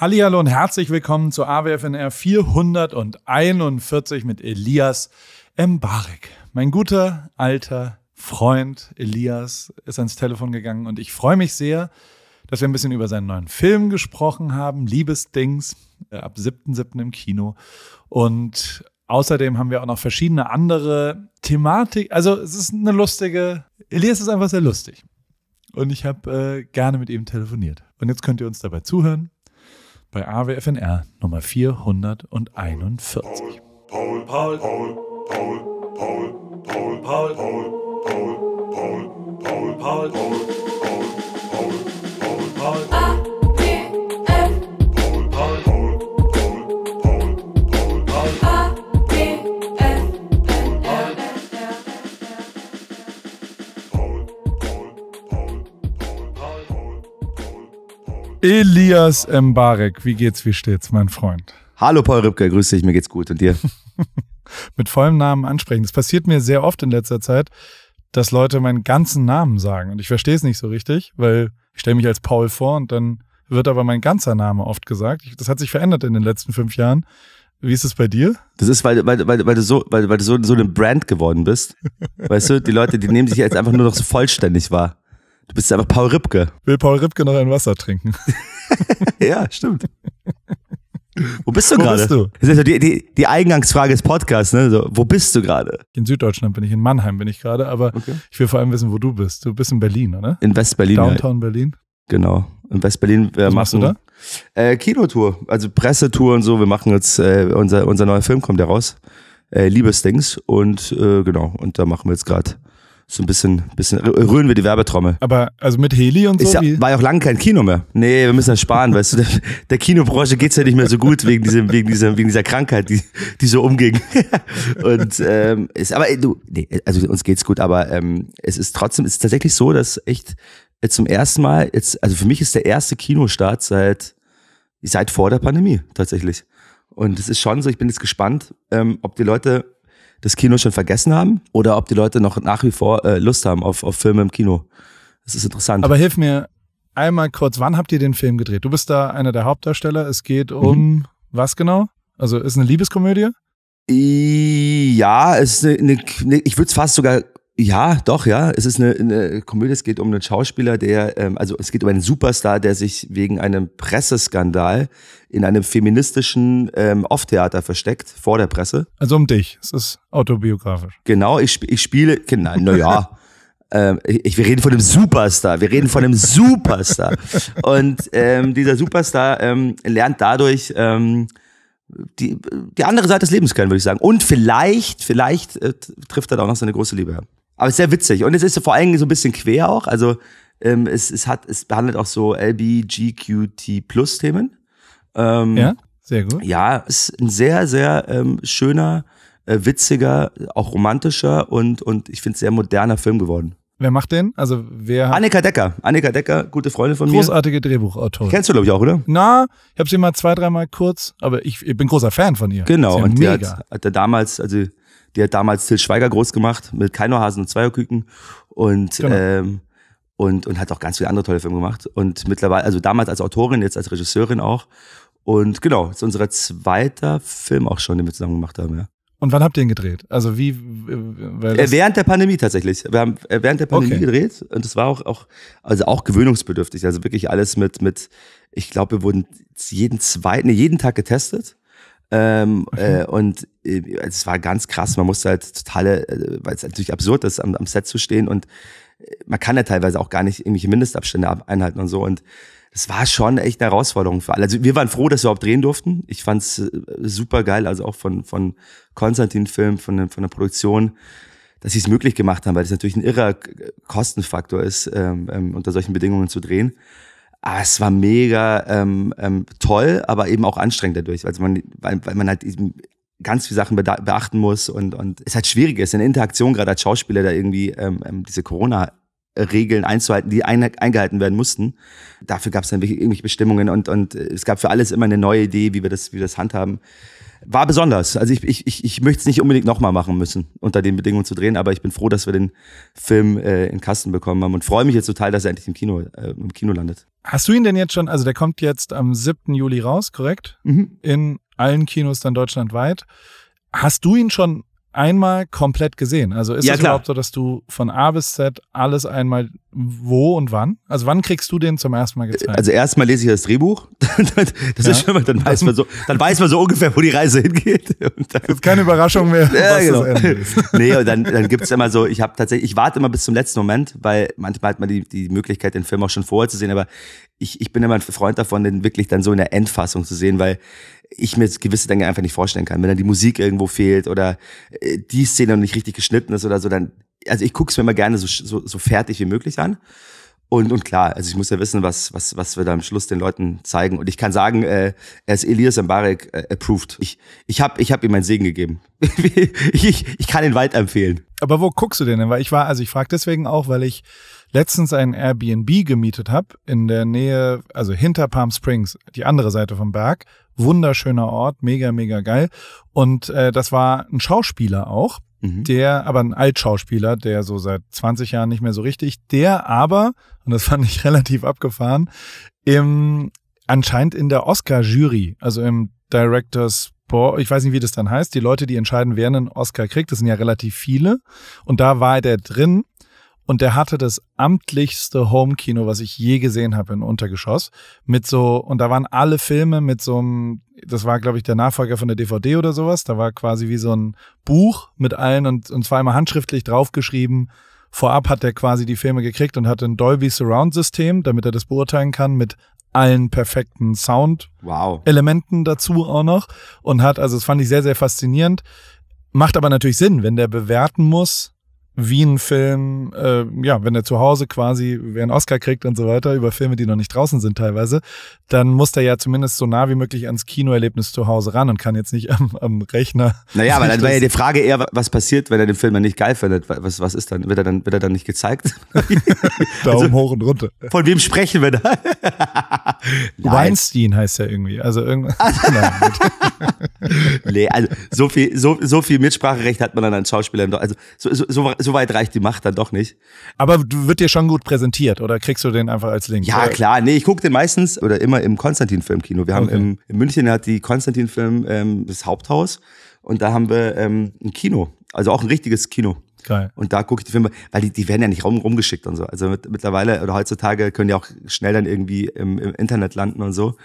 Hallihallo und herzlich willkommen zu AWFNR 441 mit Elias Mbarek. Mein guter alter Freund Elias ist ans Telefon gegangen und ich freue mich sehr, dass wir ein bisschen über seinen neuen Film gesprochen haben, Liebesdings, äh, ab 7.7. im Kino. Und Außerdem haben wir auch noch verschiedene andere Thematik. Also es ist eine lustige. Elias ist einfach sehr lustig. Und ich habe äh, gerne mit ihm telefoniert. Und jetzt könnt ihr uns dabei zuhören, bei AWFNR Nummer 441. Paul, Paul, Paul, Paul, Paul, Paul, Paul, Paul, Paul, Paul, Paul, Paul, Paul, Paul, Paul, Paul, Paul, Paul, Elias Mbarek, wie geht's, wie steht's, mein Freund? Hallo Paul Rübke, grüß dich, mir geht's gut und dir? Mit vollem Namen ansprechen. Es passiert mir sehr oft in letzter Zeit, dass Leute meinen ganzen Namen sagen und ich verstehe es nicht so richtig, weil ich stelle mich als Paul vor und dann wird aber mein ganzer Name oft gesagt. Das hat sich verändert in den letzten fünf Jahren. Wie ist es bei dir? Das ist, weil, weil, weil, weil du, so, weil, weil du so, so eine Brand geworden bist. Weißt du, die Leute, die nehmen sich jetzt einfach nur noch so vollständig wahr. Du bist einfach Paul Ripke. Will Paul Ripke noch ein Wasser trinken? ja, stimmt. Wo bist du gerade? Wo bist du? Das ist die, die, die Eingangsfrage des Podcasts, ne? So, wo bist du gerade? In Süddeutschland bin ich, in Mannheim bin ich gerade, aber okay. ich will vor allem wissen, wo du bist. Du bist in Berlin, oder? In West-Berlin. Downtown ja. Berlin. Genau. In West-Berlin. Äh, Was machen, machst du da? Äh, Kinotour, also Pressetour und so. Wir machen jetzt, äh, unser, unser neuer Film kommt ja raus. Äh, Liebesdings und äh, genau, und da machen wir jetzt gerade so ein bisschen, bisschen rühren wir die Werbetrommel. Aber also mit Heli und so? Ja, war ja auch lange kein Kino mehr. Nee, wir müssen das sparen, weißt du. Der, der Kinobranche es ja nicht mehr so gut wegen, diesem, wegen, diesem, wegen dieser Krankheit, die, die so umging. und ähm, ist, aber du, nee, also uns geht's gut, aber ähm, es ist trotzdem, es ist tatsächlich so, dass echt zum ersten Mal, jetzt, also für mich ist der erste Kinostart seit, seit vor der Pandemie tatsächlich. Und es ist schon so, ich bin jetzt gespannt, ähm, ob die Leute das Kino schon vergessen haben oder ob die Leute noch nach wie vor äh, Lust haben auf, auf Filme im Kino. Das ist interessant. Aber hilf mir einmal kurz, wann habt ihr den Film gedreht? Du bist da einer der Hauptdarsteller. Es geht mhm. um mhm. was genau? Also ist eine Liebeskomödie? Ja, es ist eine, eine ich würde es fast sogar ja, doch, ja. Es ist eine, eine Komödie, es geht um einen Schauspieler, der, ähm, also es geht um einen Superstar, der sich wegen einem Presseskandal in einem feministischen ähm, Off-Theater versteckt, vor der Presse. Also um dich, es ist autobiografisch. Genau, ich, ich spiele, genau, naja. Ähm, ich, wir reden von einem Superstar, wir reden von einem Superstar. Und ähm, dieser Superstar ähm, lernt dadurch ähm, die, die andere Seite des Lebens kennen, würde ich sagen. Und vielleicht, vielleicht äh, trifft er da auch noch seine große Liebe her. Aber sehr witzig. Und es ist vor allem so ein bisschen quer auch. Also ähm, es, es, hat, es behandelt auch so LBGQT plus Themen. Ähm, ja, sehr gut. Ja, es ist ein sehr, sehr ähm, schöner, äh, witziger, auch romantischer und, und ich finde sehr moderner Film geworden. Wer macht den? Also wer? Annika Decker. Annika Decker, gute Freundin von großartige mir. Großartige Drehbuchautorin. Kennst du glaube ich auch, oder? Na, ich habe sie mal zwei, dreimal kurz, aber ich, ich, bin großer Fan von ihr. Genau. Ja und mega. Hat, hat er damals, also die hat damals Till Schweiger groß gemacht mit Keinohasen und Zweierküken und, genau. ähm, und, und hat auch ganz viele andere tolle Filme gemacht. Und mittlerweile, also damals als Autorin, jetzt als Regisseurin auch. Und genau, ist unser zweiter Film auch schon, den wir zusammen gemacht haben, ja. Und wann habt ihr ihn gedreht? Also wie? Äh, äh, während der Pandemie tatsächlich. Wir haben äh, während der Pandemie okay. gedreht und es war auch, auch also auch gewöhnungsbedürftig. Also wirklich alles mit mit. Ich glaube, wir wurden jeden zweiten, jeden Tag getestet ähm, okay. äh, und äh, es war ganz krass. Man musste halt totale, äh, weil es natürlich absurd ist, am, am Set zu stehen und äh, man kann ja teilweise auch gar nicht irgendwelche Mindestabstände einhalten und so. Und das war schon echt eine Herausforderung für alle. Also wir waren froh, dass wir überhaupt drehen durften. Ich fand's äh, super geil, also auch von, von Konstantin Film, von, von der Produktion, dass sie es möglich gemacht haben, weil das natürlich ein irrer Kostenfaktor ist, ähm, ähm, unter solchen Bedingungen zu drehen. Ah, es war mega ähm, ähm, toll, aber eben auch anstrengend dadurch, also man, weil, weil man halt eben ganz viele Sachen beachten muss und, und es halt schwierig ist, in Interaktion gerade als Schauspieler da irgendwie ähm, ähm diese Corona Regeln einzuhalten, die eingehalten werden mussten. Dafür gab es dann irgendwelche Bestimmungen und, und äh, es gab für alles immer eine neue Idee, wie wir das, wie wir das handhaben. War besonders. Also ich, ich, ich, ich möchte es nicht unbedingt nochmal machen müssen, unter den Bedingungen zu drehen, aber ich bin froh, dass wir den Film äh, in Kasten bekommen haben und freue mich jetzt total, dass er endlich im Kino, äh, im Kino landet. Hast du ihn denn jetzt schon, also der kommt jetzt am 7. Juli raus, korrekt? Mhm. In allen Kinos dann deutschlandweit. Hast du ihn schon einmal komplett gesehen? Also ist ja, es klar. überhaupt so, dass du von A bis Z alles einmal wo und wann? Also wann kriegst du den zum ersten Mal äh, gezeigt? Also erstmal lese ich das Drehbuch. das ja. schon mal, dann weiß man so, dann weiß man so ungefähr, wo die Reise hingeht. Und dann, das ist keine Überraschung mehr. Ja, genau. nee, und dann, dann gibt immer so, ich habe tatsächlich, ich warte immer bis zum letzten Moment, weil manchmal hat man die, die Möglichkeit, den Film auch schon vorher zu sehen, aber ich, ich bin immer ein Freund davon, den wirklich dann so in der Endfassung zu sehen, weil ich mir gewisse Dinge einfach nicht vorstellen kann. Wenn dann die Musik irgendwo fehlt oder äh, die Szene noch nicht richtig geschnitten ist oder so, dann, also ich gucke es mir immer gerne so, so, so fertig wie möglich an. Und, und klar, also ich muss ja wissen, was, was, was wir da am Schluss den Leuten zeigen. Und ich kann sagen, äh, er ist Elias Mbarek äh, approved. Ich, ich habe ich hab ihm meinen Segen gegeben. ich, ich kann ihn weiterempfehlen. Aber wo guckst du denn? Weil ich war, also ich frage deswegen auch, weil ich letztens ein Airbnb gemietet habe in der Nähe, also hinter Palm Springs, die andere Seite vom Berg. Wunderschöner Ort, mega, mega geil. Und äh, das war ein Schauspieler auch, mhm. der, aber ein Altschauspieler, der so seit 20 Jahren nicht mehr so richtig, der aber, und das fand ich relativ abgefahren, im, anscheinend in der Oscar-Jury, also im Directors ich weiß nicht, wie das dann heißt, die Leute, die entscheiden, wer einen Oscar kriegt, das sind ja relativ viele. Und da war der drin und der hatte das amtlichste Homekino, was ich je gesehen habe, in Untergeschoss. Mit so, und da waren alle Filme mit so einem, das war, glaube ich, der Nachfolger von der DVD oder sowas. Da war quasi wie so ein Buch mit allen und, und zwar immer handschriftlich draufgeschrieben. Vorab hat er quasi die Filme gekriegt und hatte ein Dolby Surround System, damit er das beurteilen kann mit allen perfekten Sound-Elementen wow. dazu auch noch. Und hat, also das fand ich sehr, sehr faszinierend. Macht aber natürlich Sinn, wenn der bewerten muss, wie ein Film, äh, ja, wenn er zu Hause quasi wer einen Oscar kriegt und so weiter, über Filme, die noch nicht draußen sind teilweise, dann muss der ja zumindest so nah wie möglich ans Kinoerlebnis zu Hause ran und kann jetzt nicht am, am Rechner. Naja, aber dann wäre ja die Frage eher, was passiert, wenn er den Film dann nicht geil findet? Was, was ist dann? Wird er dann, wird er dann nicht gezeigt? Also Daumen also, hoch und runter. Von wem sprechen wir da? Weinstein heißt ja irgendwie. Also irgendwas. nee, also so viel, so, so viel Mitspracherecht hat man dann an Schauspielern. Also so, so, so so weit reicht die Macht dann doch nicht. Aber wird dir schon gut präsentiert oder kriegst du den einfach als Link? Ja, oder? klar. Nee, ich gucke den meistens oder immer im Konstantin-Filmkino. Wir haben okay. im, in München hat die Konstantin-Film ähm, das Haupthaus und da haben wir ähm, ein Kino. Also auch ein richtiges Kino. Geil. Und da gucke ich die Filme, weil die, die werden ja nicht rum, rumgeschickt und so. Also mit, mittlerweile oder heutzutage können die auch schnell dann irgendwie im, im Internet landen und so.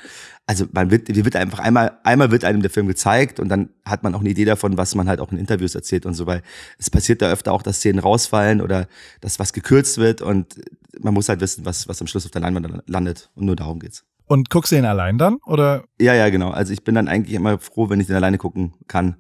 Also man wird, die wird einfach einmal, einmal wird einem der Film gezeigt und dann hat man auch eine Idee davon, was man halt auch in Interviews erzählt und so, weil es passiert da öfter auch, dass Szenen rausfallen oder dass was gekürzt wird und man muss halt wissen, was, was am Schluss auf der Leinwand landet. Und nur darum geht's. Und guckst du ihn allein dann? Oder? Ja, ja, genau. Also ich bin dann eigentlich immer froh, wenn ich den alleine gucken kann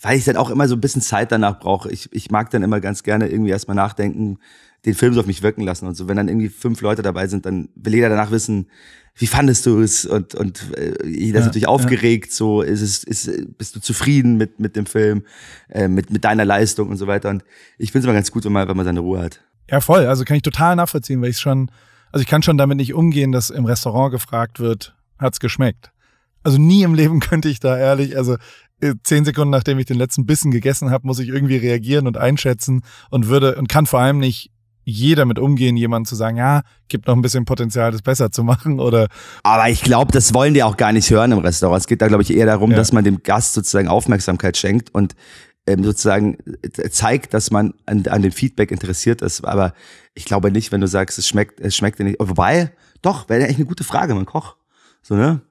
weil ich dann auch immer so ein bisschen Zeit danach brauche. Ich, ich mag dann immer ganz gerne irgendwie erstmal nachdenken, den Film so auf mich wirken lassen und so. Wenn dann irgendwie fünf Leute dabei sind, dann will jeder danach wissen, wie fandest du es und und äh, jeder ist ja, natürlich aufgeregt. So ist es, ist bist du zufrieden mit mit dem Film, äh, mit mit deiner Leistung und so weiter. Und ich finde es immer ganz gut, wenn man wenn man seine Ruhe hat. Ja, voll. Also kann ich total nachvollziehen, weil ich schon, also ich kann schon damit nicht umgehen, dass im Restaurant gefragt wird, hat's geschmeckt. Also nie im Leben könnte ich da ehrlich, also äh, zehn Sekunden nachdem ich den letzten Bissen gegessen habe, muss ich irgendwie reagieren und einschätzen und würde und kann vor allem nicht jeder mit umgehen, jemand zu sagen, ja, gibt noch ein bisschen Potenzial, das besser zu machen oder. Aber ich glaube, das wollen die auch gar nicht hören im Restaurant. Es geht da, glaube ich, eher darum, ja. dass man dem Gast sozusagen Aufmerksamkeit schenkt und ähm, sozusagen äh, zeigt, dass man an, an dem Feedback interessiert ist. Aber ich glaube nicht, wenn du sagst, es schmeckt, es schmeckt dir nicht. Wobei, doch, wäre echt eine gute Frage, mein Koch. So, ne?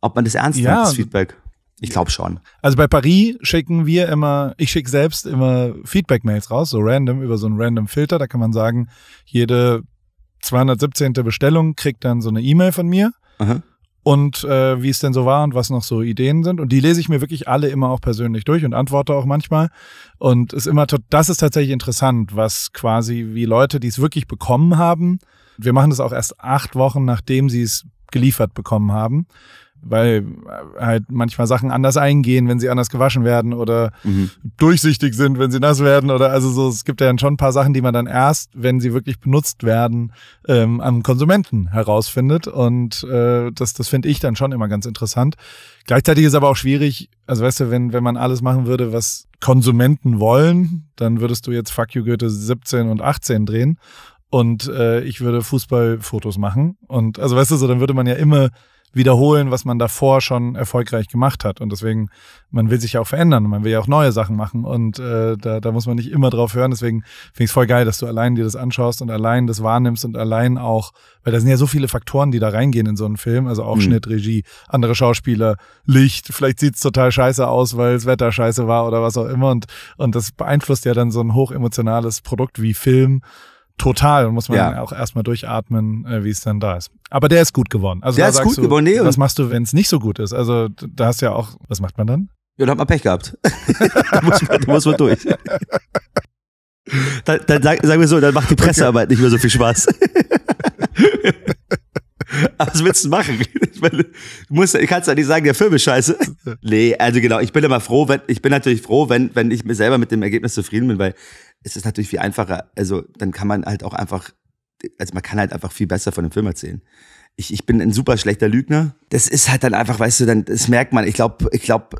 ob man das ernst ja. nimmt, das Feedback. Ich glaube schon. Also bei Paris schicken wir immer, ich schicke selbst immer Feedback-Mails raus, so random, über so einen random Filter. Da kann man sagen, jede 217. Bestellung kriegt dann so eine E-Mail von mir. Aha. Und äh, wie es denn so war und was noch so Ideen sind. Und die lese ich mir wirklich alle immer auch persönlich durch und antworte auch manchmal. Und ist immer, das ist tatsächlich interessant, was quasi wie Leute, die es wirklich bekommen haben. Wir machen das auch erst acht Wochen, nachdem sie es geliefert bekommen haben weil äh, halt manchmal Sachen anders eingehen, wenn sie anders gewaschen werden oder mhm. durchsichtig sind, wenn sie nass werden oder also so. Es gibt ja dann schon ein paar Sachen, die man dann erst, wenn sie wirklich benutzt werden, ähm, am Konsumenten herausfindet und äh, das, das finde ich dann schon immer ganz interessant. Gleichzeitig ist aber auch schwierig, also weißt du, wenn, wenn man alles machen würde, was Konsumenten wollen, dann würdest du jetzt Fuck You Goethe 17 und 18 drehen und äh, ich würde Fußballfotos machen und also weißt du so, dann würde man ja immer wiederholen, was man davor schon erfolgreich gemacht hat. Und deswegen, man will sich ja auch verändern man will ja auch neue Sachen machen. Und äh, da, da muss man nicht immer drauf hören. Deswegen finde ich es voll geil, dass du allein dir das anschaust und allein das wahrnimmst und allein auch, weil da sind ja so viele Faktoren, die da reingehen in so einen Film. Also auch mhm. Schnitt, Regie, andere Schauspieler, Licht, vielleicht sieht es total scheiße aus, weil das Wetter scheiße war oder was auch immer. Und, und das beeinflusst ja dann so ein hochemotionales Produkt wie Film. Total, muss man ja. auch erstmal durchatmen, äh, wie es dann da ist. Aber der ist gut geworden. Also der ist gut du, geworden, nee. Was machst du, wenn es nicht so gut ist? Also da hast du ja auch, was macht man dann? Ja, da hat man Pech gehabt. da, muss man, da muss man durch. Dann, dann sagen sag wir so, dann macht die Pressearbeit okay. nicht mehr so viel Spaß. was willst du machen? ich meine, du musst, kannst ja nicht sagen, der Film ist scheiße. Nee, also genau, ich bin immer froh, wenn, ich bin natürlich froh, wenn, wenn ich mir selber mit dem Ergebnis zufrieden bin, weil es ist natürlich viel einfacher. Also dann kann man halt auch einfach, also man kann halt einfach viel besser von dem Film erzählen. Ich, ich bin ein super schlechter Lügner. Das ist halt dann einfach, weißt du, dann, das merkt man. Ich glaube, ich glaube,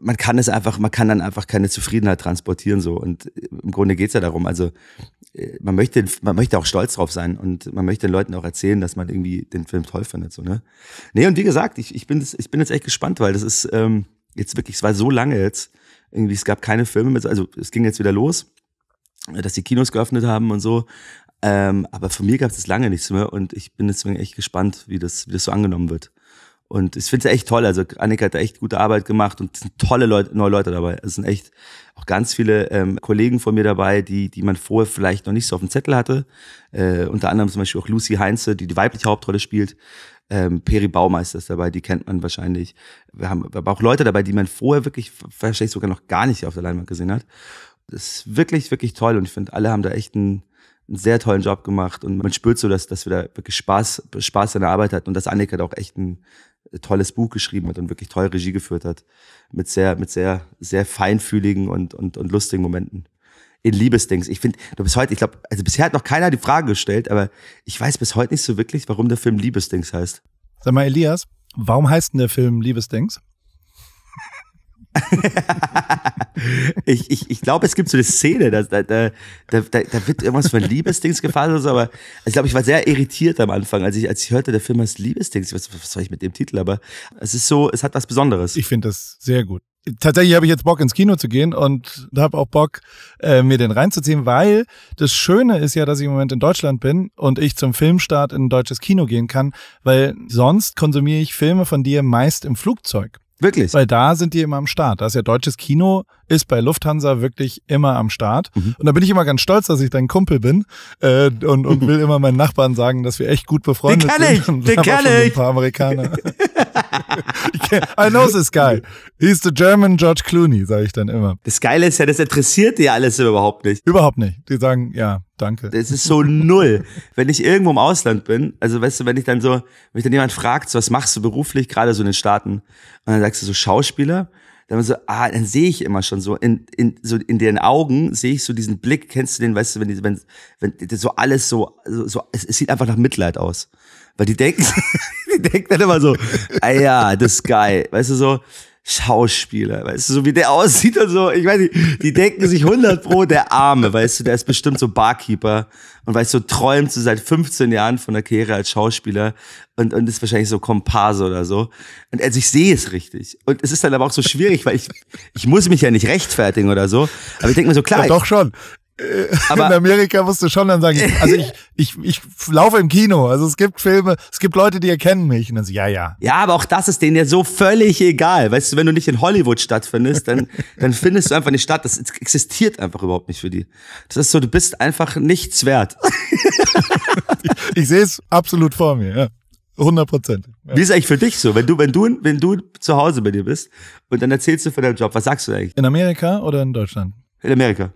man kann es einfach, man kann dann einfach keine Zufriedenheit transportieren so. Und im Grunde geht es ja darum. Also äh, man möchte, man möchte auch stolz drauf sein und man möchte den Leuten auch erzählen, dass man irgendwie den Film toll findet. So, ne? Nee, und wie gesagt, ich, ich, bin, ich bin jetzt echt gespannt, weil das ist ähm, jetzt wirklich, es war so lange jetzt. Irgendwie, es gab keine Filme mehr, also es ging jetzt wieder los, dass die Kinos geöffnet haben und so. Ähm, aber von mir gab es lange nichts mehr und ich bin deswegen echt gespannt, wie das, wie das so angenommen wird. Und ich finde es echt toll. Also Annika hat da echt gute Arbeit gemacht und es sind tolle Leute, neue Leute dabei. Es sind echt auch ganz viele ähm, Kollegen von mir dabei, die, die man vorher vielleicht noch nicht so auf dem Zettel hatte. Äh, unter anderem zum Beispiel auch Lucy Heinze, die die weibliche Hauptrolle spielt. Ähm, Peri Baumeister ist dabei, die kennt man wahrscheinlich. Wir haben aber auch Leute dabei, die man vorher wirklich wahrscheinlich sogar noch gar nicht auf der Leinwand gesehen hat. Das ist wirklich, wirklich toll und ich finde, alle haben da echt einen, einen sehr tollen Job gemacht und man spürt so, dass, dass wir da wirklich Spaß, Spaß an der Arbeit hatten und dass Annika da auch echt einen, äh, tolles Buch geschrieben hat und wirklich toll Regie geführt hat. Mit sehr, mit sehr, sehr feinfühligen und, und, und lustigen Momenten. In Liebesdings. Ich finde, du bist heute, ich glaube, also bisher hat noch keiner die Frage gestellt, aber ich weiß bis heute nicht so wirklich, warum der Film Liebesdings heißt. Sag mal, Elias, warum heißt denn der Film Liebesdings? ich ich, ich glaube, es gibt so eine Szene, da, da, da, da da wird irgendwas von Liebesdings gefallen oder so, aber also ich glaube, ich war sehr irritiert am Anfang, als ich, als ich hörte, der Film heißt Liebesdings. Ich weiß, was soll ich mit dem Titel, aber es ist so, es hat was Besonderes. Ich finde das sehr gut. Tatsächlich habe ich jetzt Bock, ins Kino zu gehen und habe auch Bock, äh, mir den reinzuziehen, weil das Schöne ist ja, dass ich im Moment in Deutschland bin und ich zum Filmstart in ein deutsches Kino gehen kann, weil sonst konsumiere ich Filme von dir meist im Flugzeug. Wirklich? Weil da sind die immer am Start. Das ist ja deutsches Kino, ist bei Lufthansa wirklich immer am Start. Mhm. Und da bin ich immer ganz stolz, dass ich dein Kumpel bin äh, und, und will immer meinen Nachbarn sagen, dass wir echt gut befreundet den kenn ich, sind. Den kenne ich! Ein paar Amerikaner. I know this guy. He's the German George Clooney, sage ich dann immer. Das Geile ist ja, das interessiert die alles überhaupt nicht. Überhaupt nicht. Die sagen, ja, Danke. Das ist so null. wenn ich irgendwo im Ausland bin, also weißt du, wenn ich dann so, wenn mich dann jemand fragt, so, was machst du beruflich, gerade so in den Staaten, und dann sagst du so Schauspieler, dann so, ah, dann sehe ich immer schon so, in, in, so in den Augen sehe ich so diesen Blick, kennst du den, weißt du, wenn, die, wenn, wenn so alles so, so, so es, es sieht einfach nach Mitleid aus. Weil die denken, die denken dann immer so, ah ja, das ist geil, weißt du so, Schauspieler, weißt du, so wie der aussieht und so, ich weiß nicht, die denken sich 100 pro, der Arme, weißt du, der ist bestimmt so Barkeeper und weißt du, so träumt so seit 15 Jahren von der Karriere als Schauspieler und, und ist wahrscheinlich so Komparse oder so. Und also ich sehe es richtig. Und es ist dann aber auch so schwierig, weil ich, ich muss mich ja nicht rechtfertigen oder so, aber ich denke mir so, klar. Ja, doch schon. Äh, aber in Amerika musst du schon dann sagen, also ich, ich, ich laufe im Kino. Also es gibt Filme, es gibt Leute, die erkennen mich. Und dann so, ja, ja. Ja, aber auch das ist denen ja so völlig egal. Weißt du, wenn du nicht in Hollywood stattfindest, dann, dann findest du einfach eine Stadt. Das existiert einfach überhaupt nicht für die. Das ist so, du bist einfach nichts wert. ich, ich sehe es absolut vor mir, ja. 100 Prozent. Ja. Wie ist eigentlich für dich so, wenn du, wenn du, wenn du zu Hause bei dir bist und dann erzählst du von deinem Job, was sagst du eigentlich? In Amerika oder in Deutschland? In Amerika.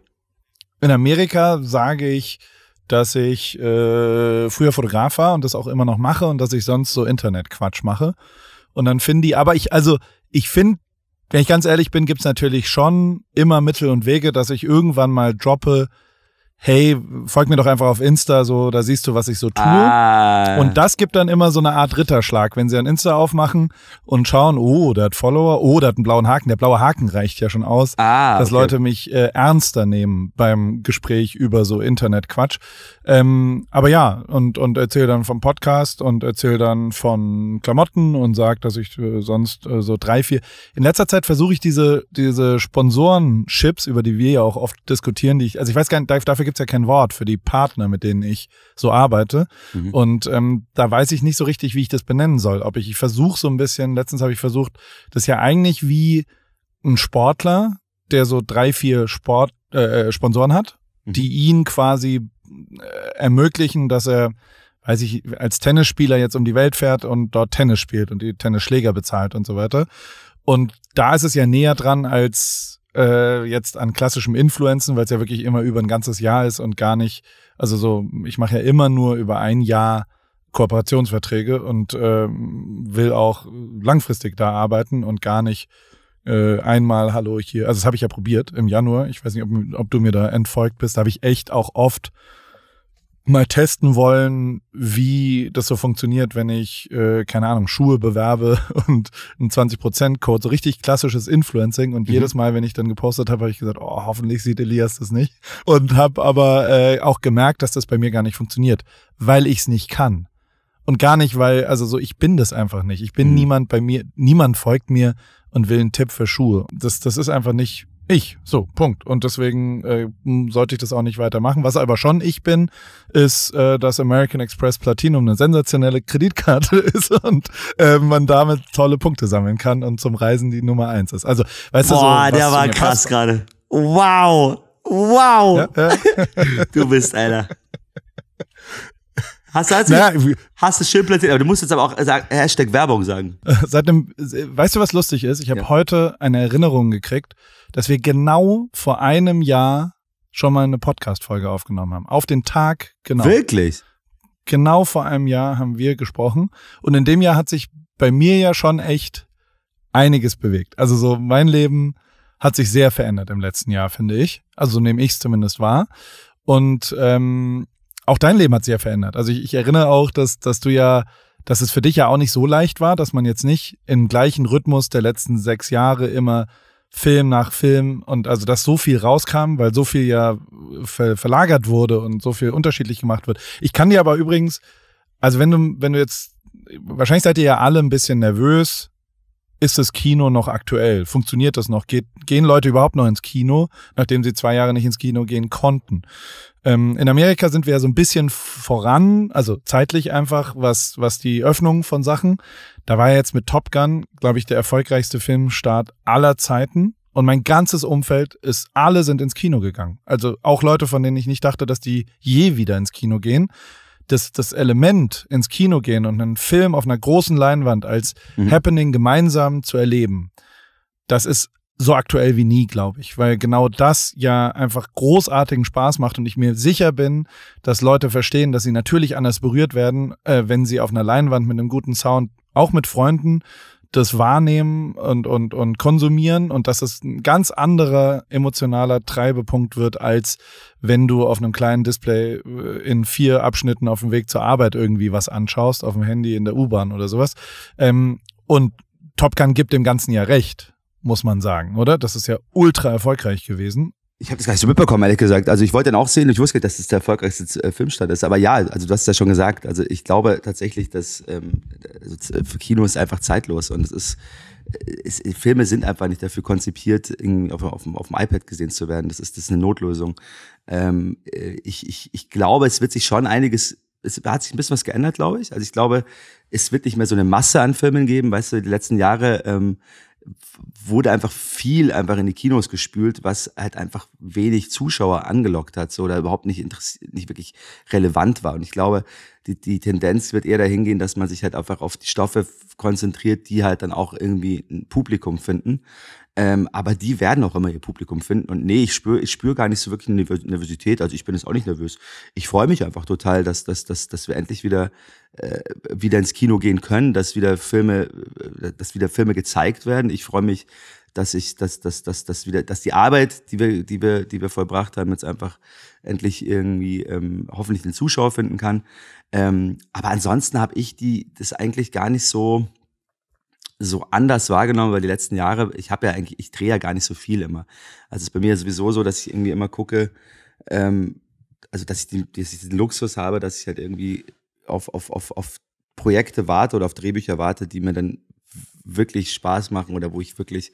In Amerika sage ich, dass ich äh, früher Fotograf war und das auch immer noch mache und dass ich sonst so Internetquatsch mache. Und dann finden die, aber ich, also ich finde, wenn ich ganz ehrlich bin, gibt's natürlich schon immer Mittel und Wege, dass ich irgendwann mal droppe, hey, folg mir doch einfach auf Insta, so, da siehst du, was ich so tue. Ah. Und das gibt dann immer so eine Art Ritterschlag, wenn sie ein Insta aufmachen und schauen, oh, der hat Follower, oh, der hat einen blauen Haken. Der blaue Haken reicht ja schon aus, ah, dass Leute mich äh, ernster nehmen beim Gespräch über so Internetquatsch. Ähm, aber ja, und, und erzähl dann vom Podcast und erzähl dann von Klamotten und sag, dass ich äh, sonst äh, so drei, vier. In letzter Zeit versuche ich diese, diese Sponsoren-Chips, über die wir ja auch oft diskutieren, die ich, also ich weiß gar nicht, dafür gibt es ja kein Wort für die Partner, mit denen ich so arbeite. Mhm. Und ähm, da weiß ich nicht so richtig, wie ich das benennen soll. Ob ich, ich versuche so ein bisschen, letztens habe ich versucht, das ist ja eigentlich wie ein Sportler, der so drei, vier Sport, äh, äh Sponsoren hat, mhm. die ihn quasi äh, ermöglichen, dass er als ich als Tennisspieler jetzt um die Welt fährt und dort Tennis spielt und die Tennisschläger bezahlt und so weiter. Und da ist es ja näher dran als äh, jetzt an klassischem Influenzen, weil es ja wirklich immer über ein ganzes Jahr ist und gar nicht, also so, ich mache ja immer nur über ein Jahr Kooperationsverträge und äh, will auch langfristig da arbeiten und gar nicht äh, einmal Hallo hier. Also das habe ich ja probiert im Januar. Ich weiß nicht, ob, ob du mir da entfolgt bist. Da habe ich echt auch oft mal testen wollen, wie das so funktioniert, wenn ich, äh, keine Ahnung, Schuhe bewerbe und einen 20%-Code, so richtig klassisches Influencing. Und mhm. jedes Mal, wenn ich dann gepostet habe, habe ich gesagt, oh, hoffentlich sieht Elias das nicht. Und habe aber äh, auch gemerkt, dass das bei mir gar nicht funktioniert, weil ich es nicht kann. Und gar nicht, weil, also so, ich bin das einfach nicht. Ich bin mhm. niemand bei mir, niemand folgt mir und will einen Tipp für Schuhe. Das, das ist einfach nicht ich, so, Punkt. Und deswegen äh, sollte ich das auch nicht weitermachen. Was aber schon ich bin, ist, äh, dass American Express Platinum eine sensationelle Kreditkarte ist und äh, man damit tolle Punkte sammeln kann und zum Reisen die Nummer eins ist. Also, weißt Boah, du so, der war krass gerade. Wow, wow. Ja, ja. du bist einer. Hast du, also, naja, hast du schön platziert, aber du musst jetzt aber auch sagen, Hashtag Werbung sagen. Äh, seit einem, weißt du, was lustig ist? Ich habe ja. heute eine Erinnerung gekriegt, dass wir genau vor einem Jahr schon mal eine Podcast-Folge aufgenommen haben. Auf den Tag genau. Wirklich? Genau vor einem Jahr haben wir gesprochen. Und in dem Jahr hat sich bei mir ja schon echt einiges bewegt. Also so mein Leben hat sich sehr verändert im letzten Jahr, finde ich. Also so nehme ich es zumindest wahr. Und ähm, auch dein Leben hat sich ja verändert. Also ich, ich erinnere auch, dass, dass du ja, dass es für dich ja auch nicht so leicht war, dass man jetzt nicht im gleichen Rhythmus der letzten sechs Jahre immer Film nach Film und also dass so viel rauskam, weil so viel ja äh, ver verlagert wurde und so viel unterschiedlich gemacht wird. Ich kann dir aber übrigens, also wenn du, wenn du jetzt, wahrscheinlich seid ihr ja alle ein bisschen nervös, ist das Kino noch aktuell? Funktioniert das noch? Geht, gehen Leute überhaupt noch ins Kino, nachdem sie zwei Jahre nicht ins Kino gehen konnten? Ähm, in Amerika sind wir ja so ein bisschen voran, also zeitlich einfach, was, was die Öffnung von Sachen. Da war jetzt mit Top Gun, glaube ich, der erfolgreichste Filmstart aller Zeiten. Und mein ganzes Umfeld ist, alle sind ins Kino gegangen. Also auch Leute, von denen ich nicht dachte, dass die je wieder ins Kino gehen das, das Element ins Kino gehen und einen Film auf einer großen Leinwand als mhm. Happening gemeinsam zu erleben, das ist so aktuell wie nie, glaube ich, weil genau das ja einfach großartigen Spaß macht und ich mir sicher bin, dass Leute verstehen, dass sie natürlich anders berührt werden, äh, wenn sie auf einer Leinwand mit einem guten Sound, auch mit Freunden, das Wahrnehmen und, und, und Konsumieren und dass es ein ganz anderer emotionaler Treibepunkt wird, als wenn du auf einem kleinen Display äh, in vier Abschnitten auf dem Weg zur Arbeit irgendwie was anschaust, auf dem Handy, in der U-Bahn oder sowas. Ähm, und Top Gun gibt dem Ganzen ja recht, muss man sagen, oder? Das ist ja ultra erfolgreich gewesen. Ich habe das gar nicht so mitbekommen, ehrlich gesagt. Also ich wollte den auch sehen. Ich wusste, dass es der erfolgreichste äh, Filmstand ist. Aber ja, also du hast es ja schon gesagt. Also ich glaube tatsächlich, dass ähm, also äh, für Kino ist einfach zeitlos und es ist, äh, es, Filme sind einfach nicht dafür konzipiert, irgendwie auf, auf, auf dem iPad gesehen zu werden. Das ist das ist eine Notlösung. Ähm, ich, ich, ich glaube, es wird sich schon einiges es hat sich ein bisschen was geändert, glaube ich. Also ich glaube, es wird nicht mehr so eine Masse an Filmen geben. Weißt du, die letzten Jahre ähm, wurde einfach viel einfach in die Kinos gespült, was halt einfach wenig Zuschauer angelockt hat so, oder überhaupt nicht, nicht wirklich relevant war. Und ich glaube, die, die Tendenz wird eher dahin gehen, dass man sich halt einfach auf die Stoffe konzentriert, die halt dann auch irgendwie ein Publikum finden. Ähm, aber die werden auch immer ihr Publikum finden. Und nee, ich spüre ich spür gar nicht so wirklich eine Nervosität. Also ich bin jetzt auch nicht nervös. Ich freue mich einfach total, dass, dass, dass, dass wir endlich wieder äh, wieder ins Kino gehen können, dass wieder Filme, äh, dass wieder Filme gezeigt werden. Ich freue mich, dass ich, dass, dass, dass, dass wieder, dass die Arbeit, die wir, die wir, die wir vollbracht haben, jetzt einfach endlich irgendwie ähm, hoffentlich den Zuschauer finden kann. Ähm, aber ansonsten habe ich die das eigentlich gar nicht so so anders wahrgenommen, weil die letzten Jahre, ich habe ja eigentlich, ich drehe ja gar nicht so viel immer. Also es ist bei mir sowieso so, dass ich irgendwie immer gucke, ähm, also dass ich, den, dass ich den Luxus habe, dass ich halt irgendwie auf, auf, auf, auf Projekte warte oder auf Drehbücher warte, die mir dann wirklich Spaß machen oder wo ich wirklich,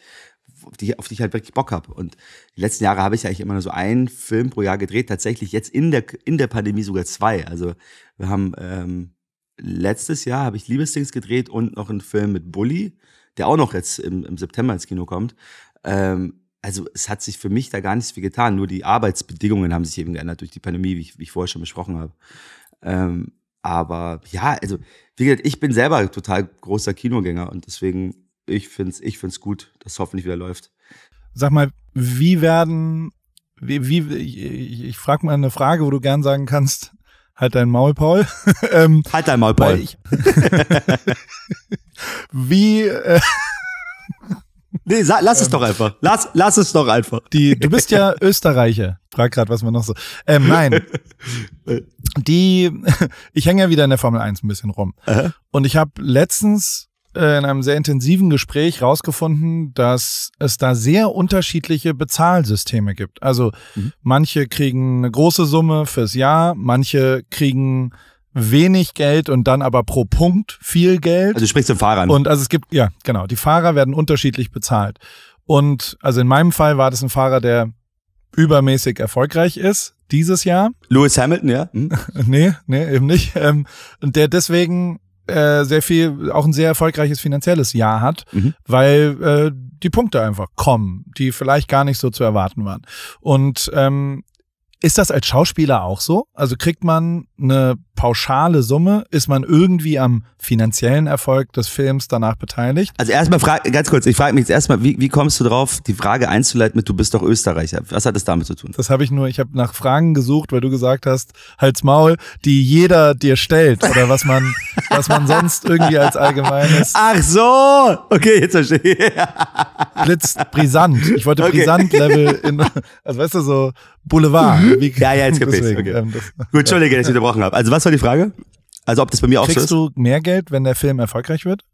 die, auf die ich halt wirklich Bock habe. Und die letzten Jahre habe ich eigentlich immer nur so einen Film pro Jahr gedreht, tatsächlich jetzt in der, in der Pandemie sogar zwei. Also wir haben ähm, letztes Jahr habe ich Liebesdings gedreht und noch einen Film mit Bully, der auch noch jetzt im, im September ins Kino kommt. Ähm, also es hat sich für mich da gar nicht viel getan, nur die Arbeitsbedingungen haben sich eben geändert durch die Pandemie, wie ich, wie ich vorher schon besprochen habe. Ähm, aber ja, also wie gesagt, ich bin selber total großer Kinogänger und deswegen, ich finde es ich find's gut, dass es hoffentlich wieder läuft. Sag mal, wie werden, wie, wie ich, ich, frage mal eine Frage, wo du gern sagen kannst, halt dein Maul, Paul. ähm, halt dein Maul, Paul. wie... Äh, Nee, lass es ähm, doch einfach. Lass, lass es doch einfach. Die, du bist ja Österreicher. Frag grad, was man noch so. Ähm, nein. die, ich hänge ja wieder in der Formel 1 ein bisschen rum. Aha. Und ich habe letztens äh, in einem sehr intensiven Gespräch rausgefunden, dass es da sehr unterschiedliche Bezahlsysteme gibt. Also mhm. manche kriegen eine große Summe fürs Jahr, manche kriegen wenig Geld und dann aber pro Punkt viel Geld. Also du sprichst den Fahrern. Und also es gibt, ja, genau, die Fahrer werden unterschiedlich bezahlt. Und also in meinem Fall war das ein Fahrer, der übermäßig erfolgreich ist dieses Jahr. Lewis Hamilton, ja? Hm? nee, nee, eben nicht. Ähm, und der deswegen äh, sehr viel, auch ein sehr erfolgreiches finanzielles Jahr hat, mhm. weil äh, die Punkte einfach kommen, die vielleicht gar nicht so zu erwarten waren. Und ähm, ist das als Schauspieler auch so? Also kriegt man eine pauschale Summe? Ist man irgendwie am finanziellen Erfolg des Films danach beteiligt? Also erstmal frag, ganz kurz, ich frage mich jetzt erstmal, wie, wie kommst du drauf, die Frage einzuleiten mit, du bist doch Österreicher? Was hat das damit zu tun? Das habe ich nur, ich habe nach Fragen gesucht, weil du gesagt hast, halt's Maul, die jeder dir stellt oder was man, was man sonst irgendwie als allgemeines. Ach so! Okay, jetzt verstehe ich. Blitz brisant. Ich wollte okay. brisant Level in, also weißt du so, Boulevard. Mhm. Wie, ja, ja, jetzt kapiere ich. Okay. Ähm, Gut, Entschuldige, dass ich unterbrochen habe. Also was war die Frage? Also ob das bei mir auch so ist? Kriegst du mehr Geld, wenn der Film erfolgreich wird?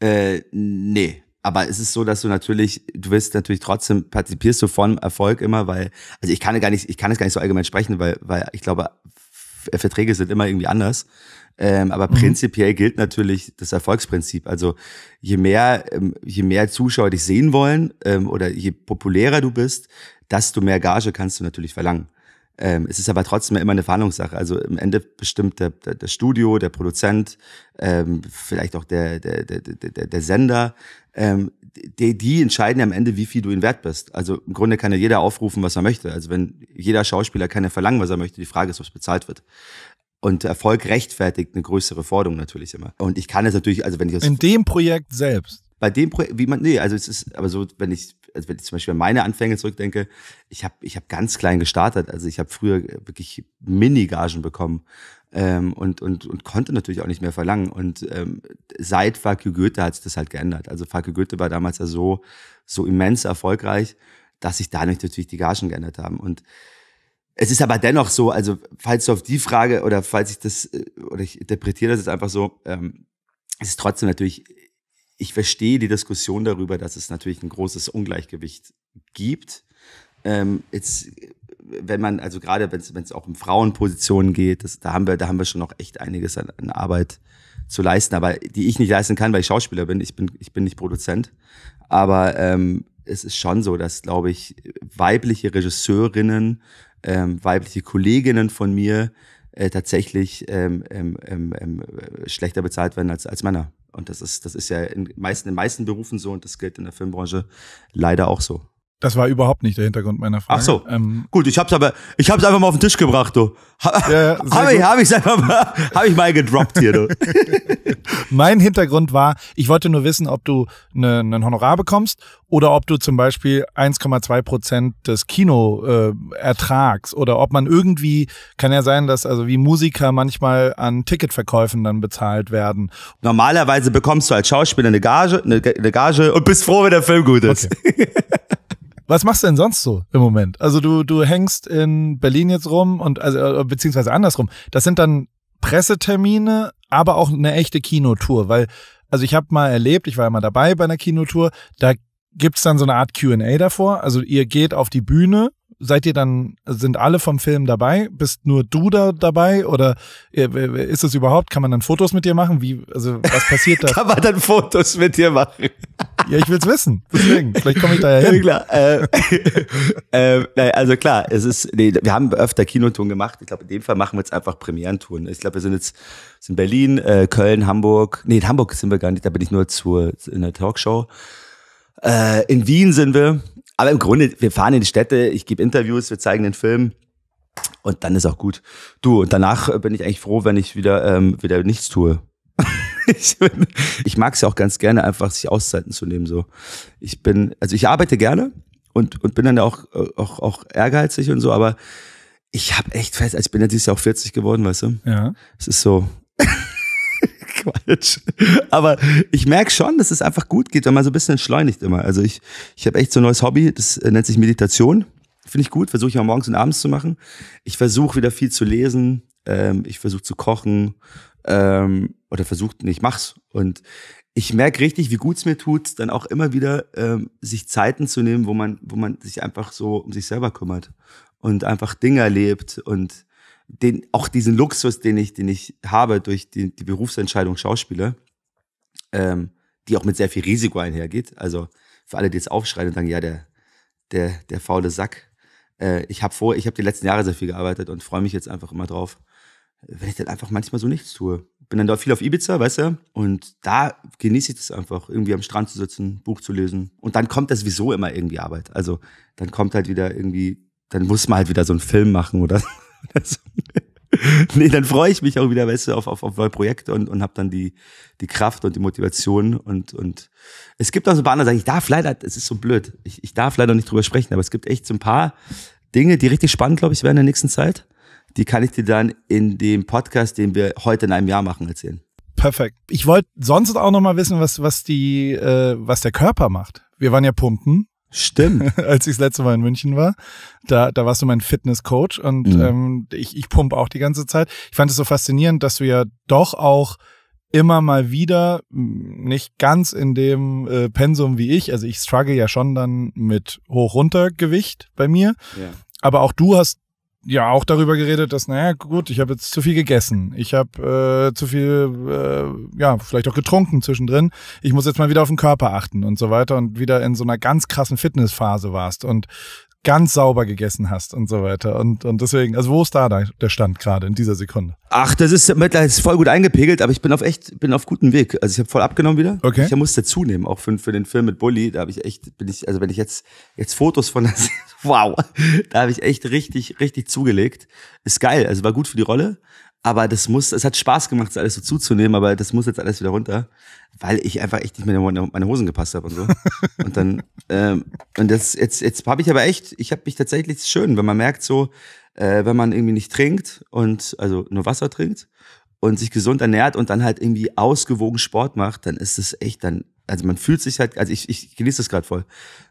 Äh, nee. Aber es ist so, dass du natürlich, du wirst natürlich trotzdem, partizipierst du von Erfolg immer, weil, also ich kann gar nicht, ich kann es gar nicht so allgemein sprechen, weil, weil ich glaube, äh, Verträge sind immer irgendwie anders. Ähm, aber mhm. prinzipiell gilt natürlich das Erfolgsprinzip. Also je mehr, ähm, je mehr Zuschauer dich sehen wollen ähm, oder je populärer du bist, dass du mehr Gage kannst du natürlich verlangen. Ähm, es ist aber trotzdem immer eine Verhandlungssache. Also im Ende bestimmt der, der, der Studio, der Produzent, ähm, vielleicht auch der, der, der, der, der Sender, ähm, die, die entscheiden am Ende, wie viel du ihnen wert bist. Also im Grunde kann ja jeder aufrufen, was er möchte. Also wenn jeder Schauspieler kann ja verlangen, was er möchte. Die Frage ist, was bezahlt wird. Und Erfolg rechtfertigt eine größere Forderung natürlich immer. Und ich kann es natürlich, also wenn ich das In dem Projekt selbst bei dem Projekt, wie man, nee, also es ist, aber so, wenn ich also wenn ich zum Beispiel an meine Anfänge zurückdenke, ich habe ich hab ganz klein gestartet. Also ich habe früher wirklich Mini-Gagen bekommen ähm, und, und, und konnte natürlich auch nicht mehr verlangen. Und ähm, seit Fakio Goethe hat sich das halt geändert. Also Fakio Goethe war damals ja so, so immens erfolgreich, dass sich dadurch natürlich die Gagen geändert haben. Und es ist aber dennoch so, also falls du auf die Frage oder falls ich das, äh, oder ich interpretiere das jetzt einfach so, ähm, es ist trotzdem natürlich ich verstehe die Diskussion darüber, dass es natürlich ein großes Ungleichgewicht gibt. Ähm, jetzt, wenn man, also gerade wenn es auch um Frauenpositionen geht, das, da, haben wir, da haben wir schon noch echt einiges an, an, Arbeit zu leisten, aber die ich nicht leisten kann, weil ich Schauspieler bin. Ich bin, ich bin nicht Produzent. Aber ähm, es ist schon so, dass, glaube ich, weibliche Regisseurinnen, ähm, weibliche Kolleginnen von mir äh, tatsächlich ähm, ähm, ähm, ähm schlechter bezahlt werden als, als Männer. Und das ist, das ist ja in meisten, in meisten Berufen so und das gilt in der Filmbranche leider auch so. Das war überhaupt nicht der Hintergrund meiner Frage. Ach so. Ähm, gut, ich hab's aber, ich hab's einfach mal auf den Tisch gebracht, du. Ha, ja, hab, ich, hab ich's einfach mal, hab ich mal gedroppt hier, du. mein Hintergrund war, ich wollte nur wissen, ob du ein ne, ne, Honorar bekommst oder ob du zum Beispiel 1,2 Prozent des Kino äh, oder ob man irgendwie, kann ja sein, dass also wie Musiker manchmal an Ticketverkäufen dann bezahlt werden. Normalerweise bekommst du als Schauspieler eine Gage, eine, eine Gage und bist froh, wenn der Film gut ist. Okay. Was machst du denn sonst so im Moment? Also du, du hängst in Berlin jetzt rum und also äh, beziehungsweise andersrum. Das sind dann Pressetermine, aber auch eine echte Kinotour, weil also ich habe mal erlebt, ich war ja mal dabei bei einer Kinotour, da gibt's dann so eine Art QA davor. Also ihr geht auf die Bühne seid ihr dann, sind alle vom Film dabei? Bist nur du da dabei? Oder äh, ist es überhaupt, kann man dann Fotos mit dir machen? Wie, also, was passiert da? kann man dann Fotos mit dir machen? ja, ich will's wissen. Deswegen, vielleicht komme ich da ja hin. klar. Äh, äh, also klar, es ist, nee, wir haben öfter Kinotouren gemacht. Ich glaube, in dem Fall machen wir jetzt einfach Premierentouren. Ich glaube, wir sind jetzt sind Berlin, äh, Köln, Hamburg. Nee, in Hamburg sind wir gar nicht, da bin ich nur zur, in der Talkshow. Äh, in Wien sind wir aber im Grunde, wir fahren in die Städte, ich gebe Interviews, wir zeigen den Film. Und dann ist auch gut. Du, und danach äh, bin ich eigentlich froh, wenn ich wieder, ähm, wieder nichts tue. ich, bin, ich mag es ja auch ganz gerne, einfach sich Auszeiten zu nehmen. So. Ich bin, also ich arbeite gerne und, und bin dann ja auch, äh, auch, auch ehrgeizig und so, aber ich habe echt fest, also ich bin ja dieses Jahr auch 40 geworden, weißt du? Ja. Es ist so. Quatsch. Aber ich merke schon, dass es einfach gut geht, wenn man so ein bisschen entschleunigt immer. Also ich, ich habe echt so ein neues Hobby, das äh, nennt sich Meditation. Finde ich gut, versuche ich auch morgens und abends zu machen. Ich versuche wieder viel zu lesen, ähm, ich versuche zu kochen ähm, oder versucht, nee, ich mach's. Und ich merke richtig, wie gut es mir tut, dann auch immer wieder ähm, sich Zeiten zu nehmen, wo man, wo man sich einfach so um sich selber kümmert und einfach Dinge erlebt und den, auch diesen Luxus, den ich, den ich habe durch die, die Berufsentscheidung Schauspieler, ähm, die auch mit sehr viel Risiko einhergeht. Also für alle, die jetzt aufschreien und sagen, ja, der, der, der faule Sack. Äh, ich habe vor, ich habe die letzten Jahre sehr viel gearbeitet und freue mich jetzt einfach immer drauf, wenn ich dann einfach manchmal so nichts tue. Bin dann da viel auf Ibiza, weißt du? Und da genieße ich das einfach, irgendwie am Strand zu sitzen, Buch zu lesen. Und dann kommt das wieso immer irgendwie Arbeit. Also dann kommt halt wieder irgendwie, dann muss man halt wieder so einen Film machen oder nee, dann freue ich mich auch wieder, weißt du, auf, auf, auf neue Projekte und, und habe dann die, die Kraft und die Motivation und, und es gibt auch so ein paar andere Sachen, ich darf leider, es ist so blöd, ich, ich darf leider nicht drüber sprechen, aber es gibt echt so ein paar Dinge, die richtig spannend, glaube ich, werden in der nächsten Zeit. Die kann ich dir dann in dem Podcast, den wir heute in einem Jahr machen, erzählen. Perfekt. Ich wollte sonst auch noch mal wissen, was, was, die, äh, was der Körper macht. Wir waren ja pumpen Stimmt. Als ich das letzte Mal in München war, da, da warst du mein Fitnesscoach und mhm. ähm, ich, ich pump auch die ganze Zeit. Ich fand es so faszinierend, dass du ja doch auch immer mal wieder nicht ganz in dem äh, Pensum wie ich. Also ich struggle ja schon dann mit hoch-runter Gewicht bei mir. Ja. Aber auch du hast ja auch darüber geredet, dass, naja, gut, ich habe jetzt zu viel gegessen, ich habe äh, zu viel, äh, ja, vielleicht auch getrunken zwischendrin, ich muss jetzt mal wieder auf den Körper achten und so weiter und wieder in so einer ganz krassen Fitnessphase warst. Und ganz sauber gegessen hast und so weiter. Und, und deswegen, also wo ist da der Stand gerade in dieser Sekunde? Ach, das ist mittlerweile voll gut eingepegelt, aber ich bin auf echt, bin auf gutem Weg. Also ich habe voll abgenommen wieder. Okay. Ich musste zunehmen, auch für, für den Film mit Bully. Da habe ich echt, bin ich, also wenn ich jetzt, jetzt Fotos von der, wow, da habe ich echt richtig, richtig zugelegt. Ist geil, also war gut für die Rolle. Aber das muss, es hat Spaß gemacht, das alles so zuzunehmen, aber das muss jetzt alles wieder runter, weil ich einfach echt nicht mehr in meine Hosen gepasst habe und so. und dann, ähm, und das, jetzt, jetzt habe ich aber echt, ich habe mich tatsächlich schön, wenn man merkt so, äh, wenn man irgendwie nicht trinkt und, also nur Wasser trinkt und sich gesund ernährt und dann halt irgendwie ausgewogen Sport macht, dann ist es echt, dann also man fühlt sich halt, also ich, ich genieße das gerade voll.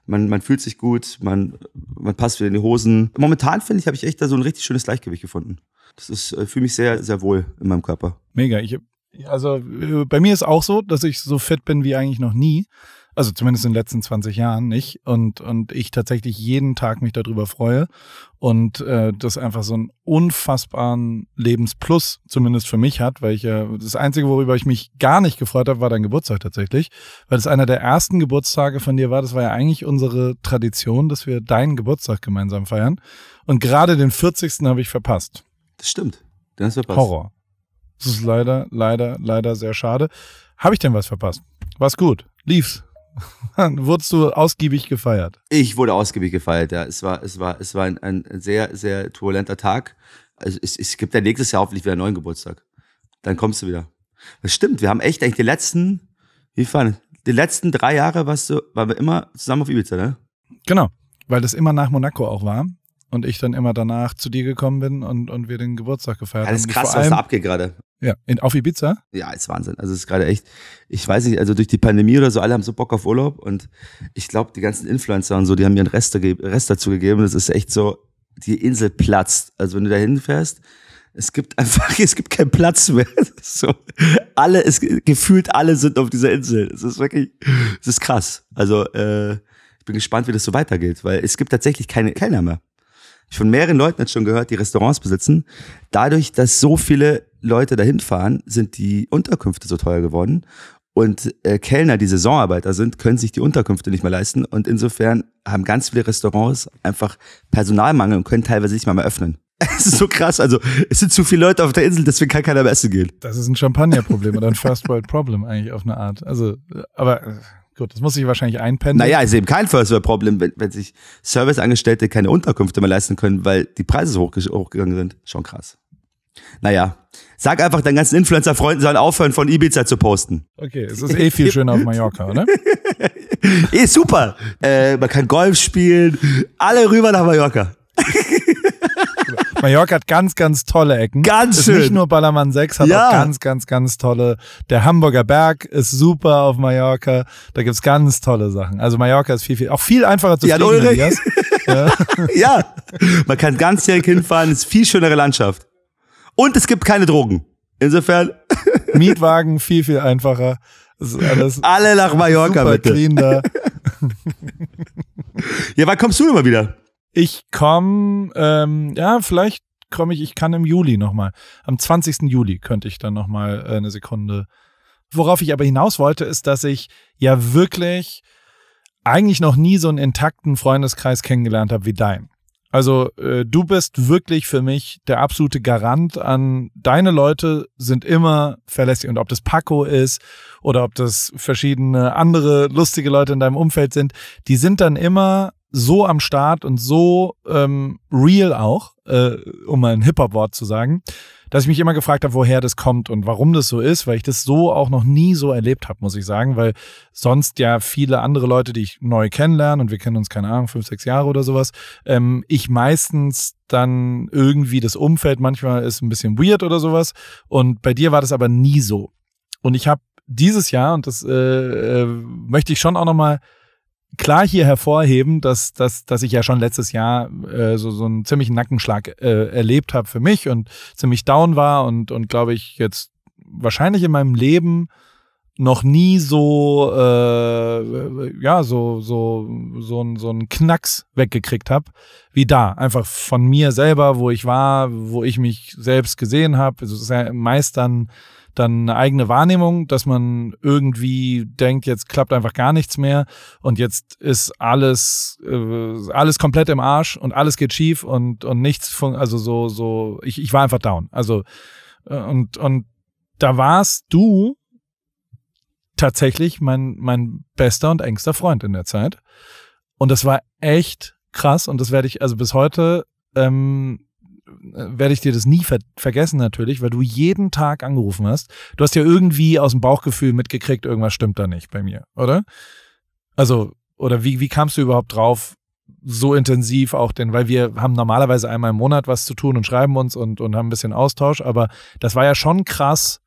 Man, man fühlt sich gut, man, man passt wieder in die Hosen. Momentan finde ich, habe ich echt da so ein richtig schönes Gleichgewicht gefunden. Das ist, äh, fühle mich sehr, sehr wohl in meinem Körper. Mega. Ich, also äh, bei mir ist auch so, dass ich so fit bin wie eigentlich noch nie. Also zumindest in den letzten 20 Jahren nicht. Und, und ich tatsächlich jeden Tag mich darüber freue. Und äh, das einfach so einen unfassbaren Lebensplus, zumindest für mich hat, weil ich ja äh, das Einzige, worüber ich mich gar nicht gefreut habe, war dein Geburtstag tatsächlich. Weil das einer der ersten Geburtstage von dir war. Das war ja eigentlich unsere Tradition, dass wir deinen Geburtstag gemeinsam feiern. Und gerade den 40. habe ich verpasst. Das stimmt. Den hast du verpasst. Horror. Das ist leider, leider, leider sehr schade. Habe ich denn was verpasst? War's gut? Lief's? Wurdest du ausgiebig gefeiert? Ich wurde ausgiebig gefeiert, ja. Es war, es war, es war ein, ein sehr, sehr turbulenter Tag. Also es, es gibt ja nächstes Jahr hoffentlich wieder einen neuen Geburtstag. Dann kommst du wieder. Das stimmt, wir haben echt eigentlich die letzten, wie fand, die letzten drei Jahre warst du, waren wir immer zusammen auf Ibiza, ne? Genau, weil das immer nach Monaco auch war und ich dann immer danach zu dir gekommen bin und, und wir den Geburtstag gefeiert Alles haben. Alles krass, allem, was da abgeht gerade. Ja, in, auf Ibiza? Ja, ist Wahnsinn. Also es ist gerade echt, ich weiß nicht, also durch die Pandemie oder so, alle haben so Bock auf Urlaub und ich glaube, die ganzen Influencer und so, die haben ihren Rest, Rest dazu gegeben. Das ist echt so, die Insel platzt. Also wenn du da hinfährst, es gibt einfach, es gibt keinen Platz mehr. So, alle, es, gefühlt alle sind auf dieser Insel. Es ist wirklich, es ist krass. Also äh, ich bin gespannt, wie das so weitergeht, weil es gibt tatsächlich keine, keiner mehr ich von mehreren Leuten jetzt schon gehört, die Restaurants besitzen. Dadurch, dass so viele Leute dahin fahren, sind die Unterkünfte so teuer geworden. Und äh, Kellner, die Saisonarbeiter sind, können sich die Unterkünfte nicht mehr leisten. Und insofern haben ganz viele Restaurants einfach Personalmangel und können teilweise nicht mal mehr öffnen. Es ist so krass. Also, es sind zu viele Leute auf der Insel, deswegen kann keiner mehr essen gehen. Das ist ein Champagner-Problem oder ein First World Problem eigentlich auf eine Art. Also, aber äh, Gut, das muss ich wahrscheinlich einpendeln. Naja, ist eben kein First-World-Problem, wenn, wenn sich Serviceangestellte keine Unterkünfte mehr leisten können, weil die Preise so hoch, hochgegangen sind. Schon krass. Naja, sag einfach deinen ganzen Influencer-Freunden sollen aufhören, von Ibiza zu posten. Okay, es ist eh viel schöner auf Mallorca, oder? eh super. Äh, man kann Golf spielen. Alle rüber nach Mallorca. Mallorca hat ganz, ganz tolle Ecken. Ganz ist schön. Nicht nur Ballermann 6, hat ja. auch ganz, ganz, ganz tolle. Der Hamburger Berg ist super auf Mallorca. Da gibt es ganz tolle Sachen. Also Mallorca ist viel, viel, auch viel einfacher zu ja, fliegen. Ja. ja, man kann ganz direkt hinfahren, ist viel schönere Landschaft. Und es gibt keine Drogen. Insofern. Mietwagen viel, viel einfacher. Alle nach Mallorca, bitte. Clean da. ja, wann kommst du immer wieder? Ich komme, ähm, ja, vielleicht komme ich, ich kann im Juli nochmal. Am 20. Juli könnte ich dann nochmal äh, eine Sekunde. Worauf ich aber hinaus wollte, ist, dass ich ja wirklich eigentlich noch nie so einen intakten Freundeskreis kennengelernt habe wie dein. Also äh, du bist wirklich für mich der absolute Garant an, deine Leute sind immer verlässlich. Und ob das Paco ist oder ob das verschiedene andere lustige Leute in deinem Umfeld sind, die sind dann immer so am Start und so ähm, real auch, äh, um mal ein Hip-Hop-Wort zu sagen, dass ich mich immer gefragt habe, woher das kommt und warum das so ist, weil ich das so auch noch nie so erlebt habe, muss ich sagen, weil sonst ja viele andere Leute, die ich neu kennenlerne und wir kennen uns, keine Ahnung, fünf, sechs Jahre oder sowas, ähm, ich meistens dann irgendwie das Umfeld manchmal ist ein bisschen weird oder sowas und bei dir war das aber nie so. Und ich habe dieses Jahr, und das äh, äh, möchte ich schon auch nochmal mal klar hier hervorheben, dass, dass, dass ich ja schon letztes Jahr äh, so, so einen ziemlichen Nackenschlag äh, erlebt habe für mich und ziemlich down war und, und glaube ich jetzt wahrscheinlich in meinem Leben noch nie so äh, ja so so so ein so ein Knacks weggekriegt habe wie da einfach von mir selber wo ich war wo ich mich selbst gesehen habe also es ist dann eine eigene Wahrnehmung, dass man irgendwie denkt, jetzt klappt einfach gar nichts mehr und jetzt ist alles, äh, alles komplett im Arsch und alles geht schief und, und nichts, von, also so, so, ich, ich war einfach down. Also, äh, und, und da warst du tatsächlich mein, mein bester und engster Freund in der Zeit. Und das war echt krass und das werde ich, also bis heute, ähm, äh, werde ich dir das nie ver vergessen natürlich, weil du jeden Tag angerufen hast. Du hast ja irgendwie aus dem Bauchgefühl mitgekriegt, irgendwas stimmt da nicht bei mir, oder? Also, oder wie, wie kamst du überhaupt drauf, so intensiv auch denn, weil wir haben normalerweise einmal im Monat was zu tun und schreiben uns und, und haben ein bisschen Austausch, aber das war ja schon krass,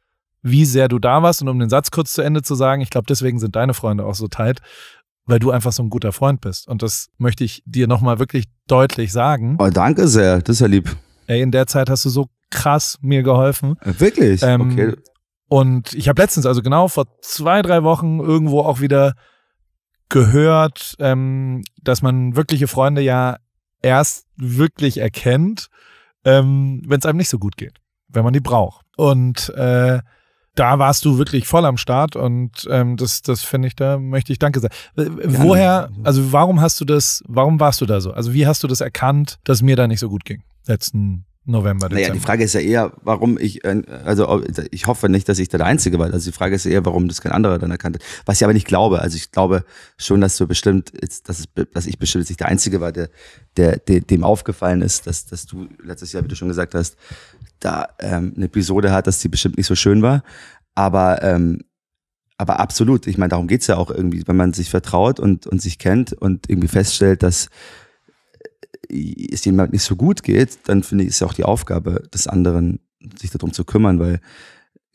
wie sehr du da warst. Und um den Satz kurz zu Ende zu sagen, ich glaube, deswegen sind deine Freunde auch so tight, weil du einfach so ein guter Freund bist. Und das möchte ich dir nochmal wirklich deutlich sagen. Oh, danke sehr, das ist ja lieb ey, in der Zeit hast du so krass mir geholfen. Wirklich? Ähm, okay. Und ich habe letztens, also genau vor zwei, drei Wochen irgendwo auch wieder gehört, ähm, dass man wirkliche Freunde ja erst wirklich erkennt, ähm, wenn es einem nicht so gut geht, wenn man die braucht. Und äh, da warst du wirklich voll am Start und ähm, das, das finde ich, da möchte ich Danke sagen. Äh, Gerne. Woher, also warum hast du das, warum warst du da so? Also wie hast du das erkannt, dass mir da nicht so gut ging? letzten November. Dezember. Naja, die Frage ist ja eher, warum ich, äh, also ich hoffe nicht, dass ich da der Einzige war. Also die Frage ist eher, warum das kein anderer dann erkannt hat. Was ich aber nicht glaube. Also ich glaube schon, dass du bestimmt, dass, ich bestimmt nicht der Einzige war, der, der, dem aufgefallen ist, dass, dass du letztes Jahr, wie du schon gesagt hast, da ähm, eine Episode hat, dass die bestimmt nicht so schön war. Aber ähm, aber absolut, ich meine, darum geht's ja auch irgendwie, wenn man sich vertraut und, und sich kennt und irgendwie feststellt, dass, es jemand halt nicht so gut geht, dann finde ich, ist ja auch die Aufgabe des anderen, sich darum zu kümmern, weil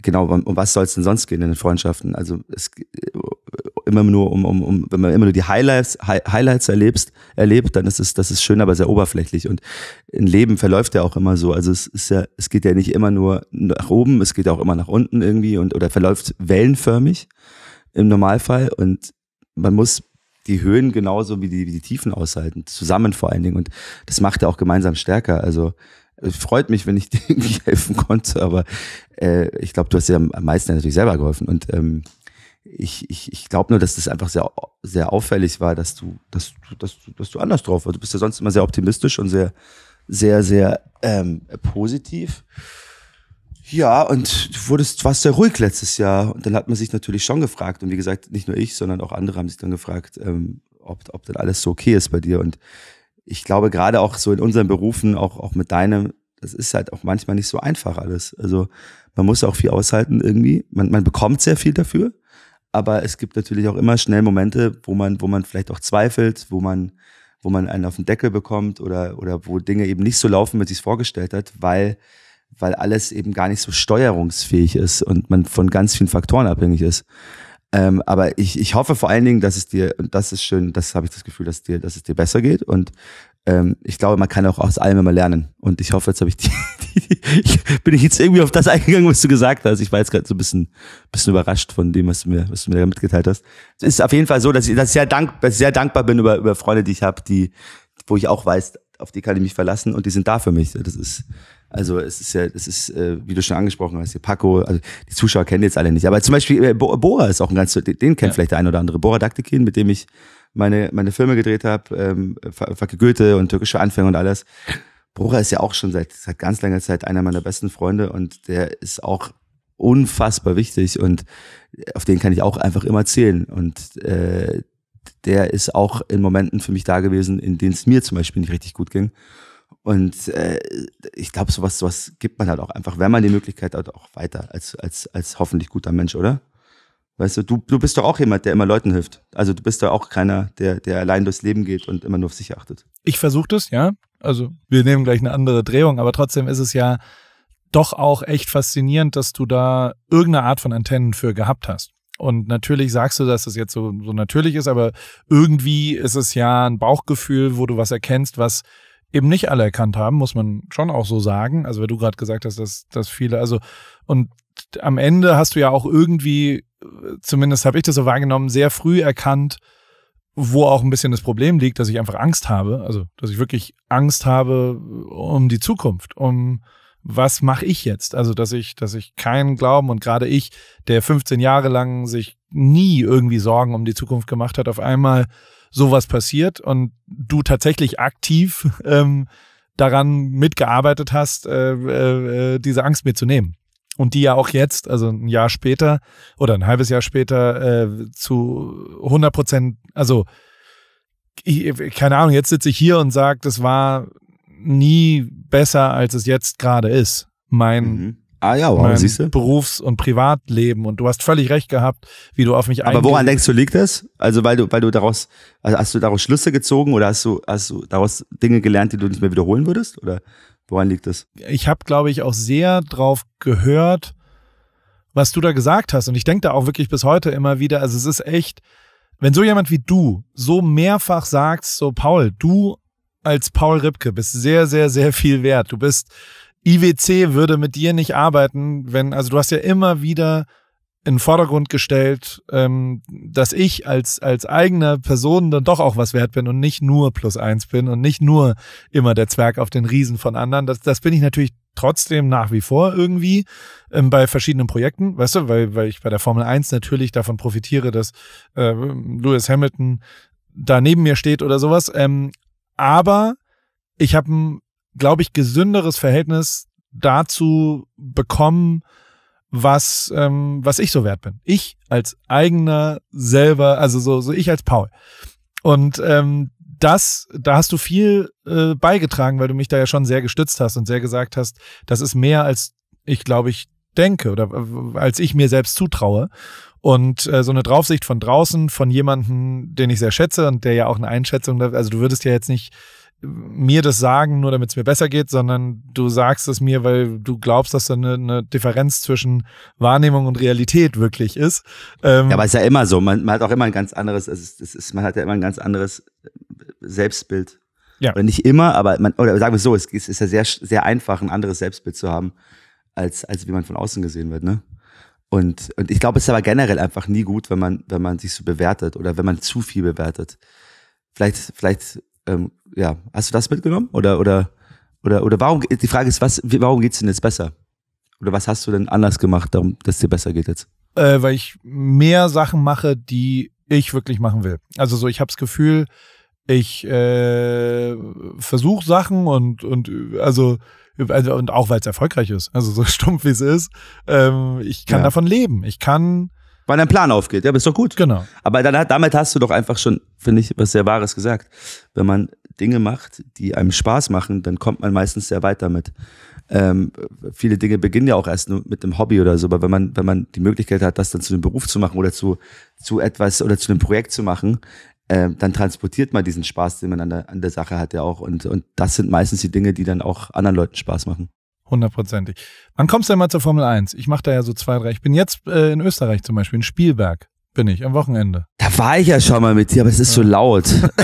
genau, um was soll es denn sonst gehen in den Freundschaften? Also es äh, immer nur um, um, um wenn man immer nur die Highlights, High, Highlights erlebst, erlebt, dann ist es, das ist schön, aber sehr oberflächlich. Und ein Leben verläuft ja auch immer so. Also es ist ja, es geht ja nicht immer nur nach oben, es geht ja auch immer nach unten irgendwie und oder verläuft wellenförmig im Normalfall. Und man muss die Höhen genauso wie die, wie die Tiefen aushalten, zusammen vor allen Dingen. Und das macht ja auch gemeinsam stärker. Also es äh, freut mich, wenn ich dir irgendwie helfen konnte, aber äh, ich glaube, du hast dir am meisten natürlich selber geholfen. Und ähm, ich, ich, ich glaube nur, dass das einfach sehr, sehr auffällig war, dass du, dass, du, dass, du, dass du anders drauf warst. Du bist ja sonst immer sehr optimistisch und sehr, sehr, sehr ähm, positiv. Ja, und du wurdest, warst sehr ruhig letztes Jahr. Und dann hat man sich natürlich schon gefragt. Und wie gesagt, nicht nur ich, sondern auch andere haben sich dann gefragt, ähm, ob, ob dann alles so okay ist bei dir. Und ich glaube, gerade auch so in unseren Berufen, auch, auch mit deinem, das ist halt auch manchmal nicht so einfach alles. Also man muss auch viel aushalten irgendwie. Man, man bekommt sehr viel dafür. Aber es gibt natürlich auch immer schnell Momente, wo man, wo man vielleicht auch zweifelt, wo man, wo man einen auf den Deckel bekommt oder, oder wo Dinge eben nicht so laufen, wie man sich vorgestellt hat, weil weil alles eben gar nicht so steuerungsfähig ist und man von ganz vielen Faktoren abhängig ist. Ähm, aber ich, ich hoffe vor allen Dingen, dass es dir, und das ist schön, das habe ich das Gefühl, dass dir, dass es dir besser geht. Und ähm, ich glaube, man kann auch aus allem immer lernen. Und ich hoffe, jetzt habe ich die, die, die ich, bin ich jetzt irgendwie auf das eingegangen, was du gesagt hast. Ich war jetzt gerade so ein bisschen, bisschen überrascht von dem, was du mir, was du mir da mitgeteilt hast. Es ist auf jeden Fall so, dass ich, dass ich sehr, dank, dass sehr dankbar bin über, über Freunde, die ich habe, die, wo ich auch weiß, auf die kann ich mich verlassen und die sind da für mich. Das ist, also es ist ja, es ist, äh, wie du schon angesprochen hast, hier Paco, also die Zuschauer kennen jetzt alle nicht. Aber zum Beispiel äh, Bo Bora ist auch ein ganz, den kennt ja. vielleicht der ein oder andere. Bora Daktikin, mit dem ich meine, meine Filme gedreht habe, ähm, Fakke Goethe und türkische Anfänge und alles. Bora ist ja auch schon seit, seit ganz langer Zeit einer meiner besten Freunde und der ist auch unfassbar wichtig und auf den kann ich auch einfach immer zählen. Und äh, der ist auch in Momenten für mich da gewesen, in denen es mir zum Beispiel nicht richtig gut ging. Und äh, ich glaube, sowas, sowas gibt man halt auch einfach, wenn man die Möglichkeit hat, auch weiter als, als, als hoffentlich guter Mensch, oder? Weißt du, du, du bist doch auch jemand, der immer Leuten hilft. Also du bist doch auch keiner, der, der allein durchs Leben geht und immer nur auf sich achtet. Ich versuche das, ja. Also wir nehmen gleich eine andere Drehung, aber trotzdem ist es ja doch auch echt faszinierend, dass du da irgendeine Art von Antennen für gehabt hast. Und natürlich sagst du, dass das jetzt so, so natürlich ist, aber irgendwie ist es ja ein Bauchgefühl, wo du was erkennst, was eben nicht alle erkannt haben, muss man schon auch so sagen. Also, weil du gerade gesagt hast, dass, dass viele, also, und am Ende hast du ja auch irgendwie, äh, zumindest habe ich das so wahrgenommen, sehr früh erkannt, wo auch ein bisschen das Problem liegt, dass ich einfach Angst habe, also dass ich wirklich Angst habe äh, um die Zukunft, um was mache ich jetzt? Also, dass ich, dass ich keinen Glauben und gerade ich, der 15 Jahre lang sich nie irgendwie Sorgen um die Zukunft gemacht hat, auf einmal sowas passiert und du tatsächlich aktiv ähm, daran mitgearbeitet hast, äh, äh, diese Angst mitzunehmen. Und die ja auch jetzt, also ein Jahr später oder ein halbes Jahr später äh, zu 100 Prozent, also ich, keine Ahnung, jetzt sitze ich hier und sage, das war nie besser, als es jetzt gerade ist. Mein mhm. Ah ja, warum siehst du? Berufs- und Privatleben und du hast völlig recht gehabt, wie du auf mich eingegangen Aber woran denkst du, liegt das? Also weil du, weil du daraus, also hast du daraus Schlüsse gezogen oder hast du, hast du daraus Dinge gelernt, die du nicht mehr wiederholen würdest? Oder woran liegt das? Ich habe, glaube ich, auch sehr drauf gehört, was du da gesagt hast. Und ich denke da auch wirklich bis heute immer wieder, also es ist echt, wenn so jemand wie du so mehrfach sagst, so Paul, du als Paul Ripke bist sehr, sehr, sehr viel wert. Du bist IWC würde mit dir nicht arbeiten, wenn, also du hast ja immer wieder in den Vordergrund gestellt, ähm, dass ich als, als eigener Person dann doch auch was wert bin und nicht nur plus eins bin und nicht nur immer der Zwerg auf den Riesen von anderen. Das, das bin ich natürlich trotzdem nach wie vor irgendwie ähm, bei verschiedenen Projekten, weißt du, weil, weil ich bei der Formel 1 natürlich davon profitiere, dass äh, Lewis Hamilton da neben mir steht oder sowas. Ähm, aber ich habe ein glaube ich, gesünderes Verhältnis dazu bekommen, was, ähm, was ich so wert bin. Ich als eigener selber, also so, so ich als Paul. Und ähm, das, da hast du viel äh, beigetragen, weil du mich da ja schon sehr gestützt hast und sehr gesagt hast, das ist mehr als ich glaube ich denke oder äh, als ich mir selbst zutraue. Und äh, so eine Draufsicht von draußen, von jemanden, den ich sehr schätze und der ja auch eine Einschätzung, also du würdest ja jetzt nicht mir das sagen, nur damit es mir besser geht, sondern du sagst es mir, weil du glaubst, dass da eine, eine Differenz zwischen Wahrnehmung und Realität wirklich ist. Ähm ja, aber es ist ja immer so. Man, man hat auch immer ein ganz anderes, es ist, es ist, man hat ja immer ein ganz anderes äh, Selbstbild. Ja. Oder nicht immer, aber man, oder sagen wir es so, es ist ja sehr, sehr einfach, ein anderes Selbstbild zu haben, als, als wie man von außen gesehen wird, ne? Und, und ich glaube, es ist aber generell einfach nie gut, wenn man, wenn man sich so bewertet oder wenn man zu viel bewertet. Vielleicht, vielleicht ähm, ja, hast du das mitgenommen? Oder, oder, oder, oder warum, die Frage ist, was, warum geht's denn jetzt besser? Oder was hast du denn anders gemacht, darum, dass dir besser geht jetzt? Äh, weil ich mehr Sachen mache, die ich wirklich machen will. Also so, ich habe das Gefühl, ich äh, versuche Sachen und, und also, also und auch weil es erfolgreich ist, also so stumpf wie es ist, ähm, ich kann ja. davon leben. Ich kann weil dein Plan aufgeht. Ja, bist doch gut. Genau. Aber dann, damit hast du doch einfach schon, finde ich, was sehr Wahres gesagt. Wenn man Dinge macht, die einem Spaß machen, dann kommt man meistens sehr weit damit. Ähm, viele Dinge beginnen ja auch erst nur mit einem Hobby oder so, aber wenn man, wenn man die Möglichkeit hat, das dann zu einem Beruf zu machen oder zu, zu etwas oder zu einem Projekt zu machen, äh, dann transportiert man diesen Spaß, den man an der, an der Sache hat, ja auch. Und, und das sind meistens die Dinge, die dann auch anderen Leuten Spaß machen. Hundertprozentig. Wann kommst du denn mal zur Formel 1? Ich mache da ja so zwei, drei. Ich bin jetzt äh, in Österreich zum Beispiel, in Spielberg. Bin ich, am Wochenende. Da war ich ja schon mal mit dir, aber es ist ja. so laut.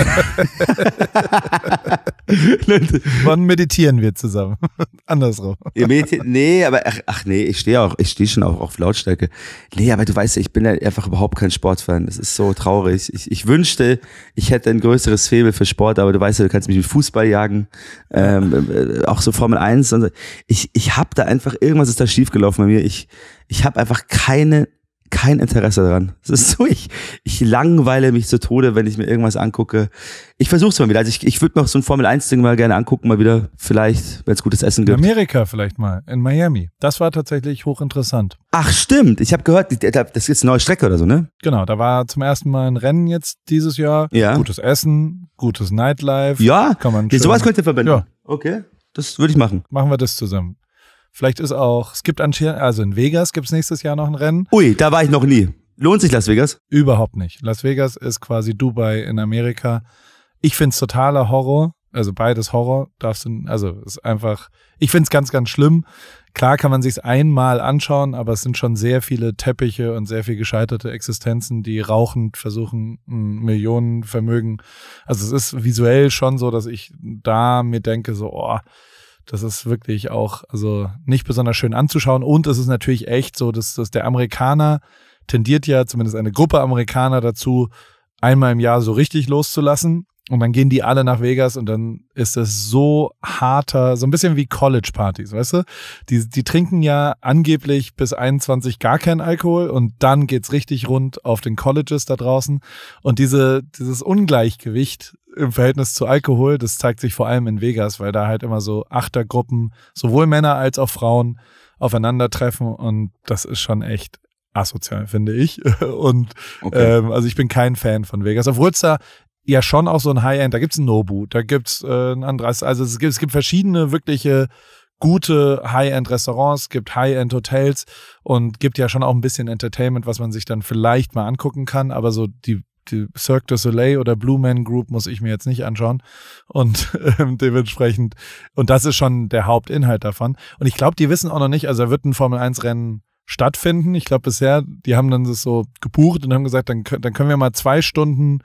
Wann meditieren wir zusammen? Andersrum. nee, aber ach, ach nee, ich stehe auch, ich stehe schon auch auf Lautstärke. Nee, aber du weißt, ich bin ja einfach überhaupt kein Sportfan. Das ist so traurig. Ich, ich wünschte, ich hätte ein größeres Febel für Sport, aber du weißt ja, du kannst mich mit Fußball jagen, ähm, äh, auch so Formel 1. Und Ich, ich habe da einfach, irgendwas ist da schiefgelaufen bei mir. Ich, ich habe einfach keine kein Interesse daran. Es ist so, ich, ich langweile mich zu Tode, wenn ich mir irgendwas angucke. Ich versuche es mal wieder. Also ich, ich würde mir auch so ein Formel-1-Ding mal gerne angucken, mal wieder, vielleicht, wenn es gutes Essen gibt. In Amerika vielleicht mal, in Miami. Das war tatsächlich hochinteressant. Ach stimmt, ich habe gehört, das ist jetzt eine neue Strecke oder so, ne? Genau, da war zum ersten Mal ein Rennen jetzt dieses Jahr. Ja. Gutes Essen, gutes Nightlife. Ja, kann man ja, sowas könnt ihr verbinden. Ja. Okay, das würde ich machen. Machen wir das zusammen. Vielleicht ist auch, es gibt anscheinend, also in Vegas gibt es nächstes Jahr noch ein Rennen. Ui, da war ich noch nie. Lohnt sich Las Vegas? Überhaupt nicht. Las Vegas ist quasi Dubai in Amerika. Ich finde es totaler Horror. Also beides Horror. Darfst du, also ist einfach, ich finde es ganz, ganz schlimm. Klar kann man sich einmal anschauen, aber es sind schon sehr viele Teppiche und sehr viel gescheiterte Existenzen, die rauchend versuchen, Millionen Vermögen. Also es ist visuell schon so, dass ich da mir denke, so, oh, das ist wirklich auch also nicht besonders schön anzuschauen. Und es ist natürlich echt so, dass, dass der Amerikaner tendiert ja, zumindest eine Gruppe Amerikaner dazu, einmal im Jahr so richtig loszulassen. Und dann gehen die alle nach Vegas und dann ist es so harter, so ein bisschen wie College-Partys, weißt du? Die, die trinken ja angeblich bis 21 gar keinen Alkohol und dann geht's richtig rund auf den Colleges da draußen. Und diese, dieses Ungleichgewicht im Verhältnis zu Alkohol. Das zeigt sich vor allem in Vegas, weil da halt immer so Achtergruppen, sowohl Männer als auch Frauen, aufeinandertreffen und das ist schon echt asozial, finde ich. Und okay. ähm, also ich bin kein Fan von Vegas. Obwohl es da ja schon auch so ein High-End, da gibt es ein Nobu, da gibt es äh, ein anderes, also es gibt, es gibt verschiedene wirkliche gute High-End-Restaurants, gibt High-End-Hotels und gibt ja schon auch ein bisschen Entertainment, was man sich dann vielleicht mal angucken kann. Aber so die die Cirque du Soleil oder Blue Man Group muss ich mir jetzt nicht anschauen. Und äh, dementsprechend, und das ist schon der Hauptinhalt davon. Und ich glaube, die wissen auch noch nicht, also da wird ein Formel-1-Rennen stattfinden. Ich glaube bisher, die haben dann das so gebucht und haben gesagt, dann, dann können wir mal zwei Stunden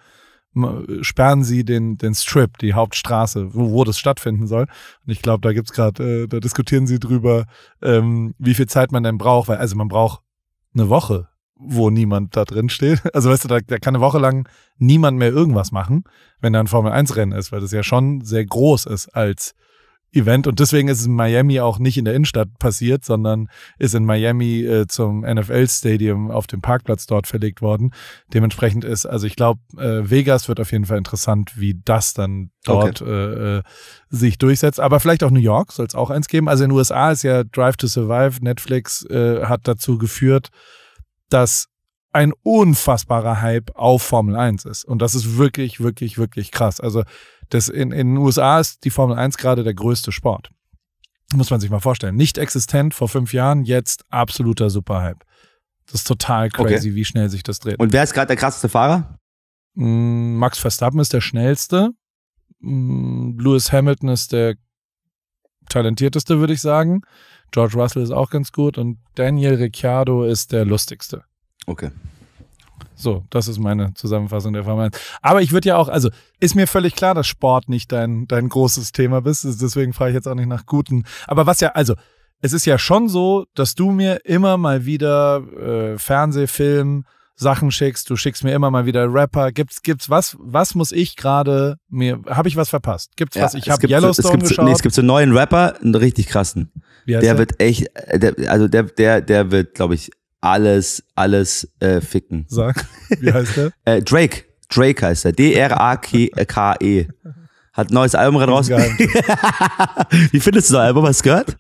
sperren sie den, den Strip, die Hauptstraße, wo, wo das stattfinden soll. Und ich glaube, da gibt's gerade, äh, da diskutieren sie drüber, ähm, wie viel Zeit man denn braucht, weil also man braucht eine Woche wo niemand da drin steht. Also weißt du, da, da kann eine Woche lang niemand mehr irgendwas machen, wenn da ein Formel-1-Rennen ist, weil das ja schon sehr groß ist als Event. Und deswegen ist es in Miami auch nicht in der Innenstadt passiert, sondern ist in Miami äh, zum NFL-Stadium auf dem Parkplatz dort verlegt worden. Dementsprechend ist, also ich glaube, äh, Vegas wird auf jeden Fall interessant, wie das dann dort okay. äh, äh sich durchsetzt. Aber vielleicht auch New York soll es auch eins geben. Also in den USA ist ja Drive to Survive, Netflix äh, hat dazu geführt, dass ein unfassbarer Hype auf Formel 1 ist. Und das ist wirklich, wirklich, wirklich krass. Also das in, in den USA ist die Formel 1 gerade der größte Sport. Muss man sich mal vorstellen. Nicht existent vor fünf Jahren, jetzt absoluter Superhype. Das ist total crazy, okay. wie schnell sich das dreht. Und wer ist gerade der krasseste Fahrer? Mm, Max Verstappen ist der schnellste. Mm, Lewis Hamilton ist der talentierteste, würde ich sagen. George Russell ist auch ganz gut und Daniel Ricciardo ist der lustigste. Okay. So, das ist meine Zusammenfassung der Formel 1. Aber ich würde ja auch, also ist mir völlig klar, dass Sport nicht dein, dein großes Thema bist. Deswegen frage ich jetzt auch nicht nach guten. Aber was ja, also es ist ja schon so, dass du mir immer mal wieder äh, Fernsehfilm, Sachen schickst, du schickst mir immer mal wieder Rapper. Gibt's, gibt's was, was muss ich gerade mir, habe ich was verpasst? Gibt's ja, was? Ich habe Yellowstone es gibt, geschaut. Nee, es gibt so einen neuen Rapper, einen richtig krassen der wird echt, äh, der, also der, der, der wird, glaube ich, alles, alles äh, ficken. Sag, wie heißt der? äh, Drake. Drake heißt er. D-R-A-K-E. Hat ein neues Album gerade raus. wie findest du das Album? Hast du gehört?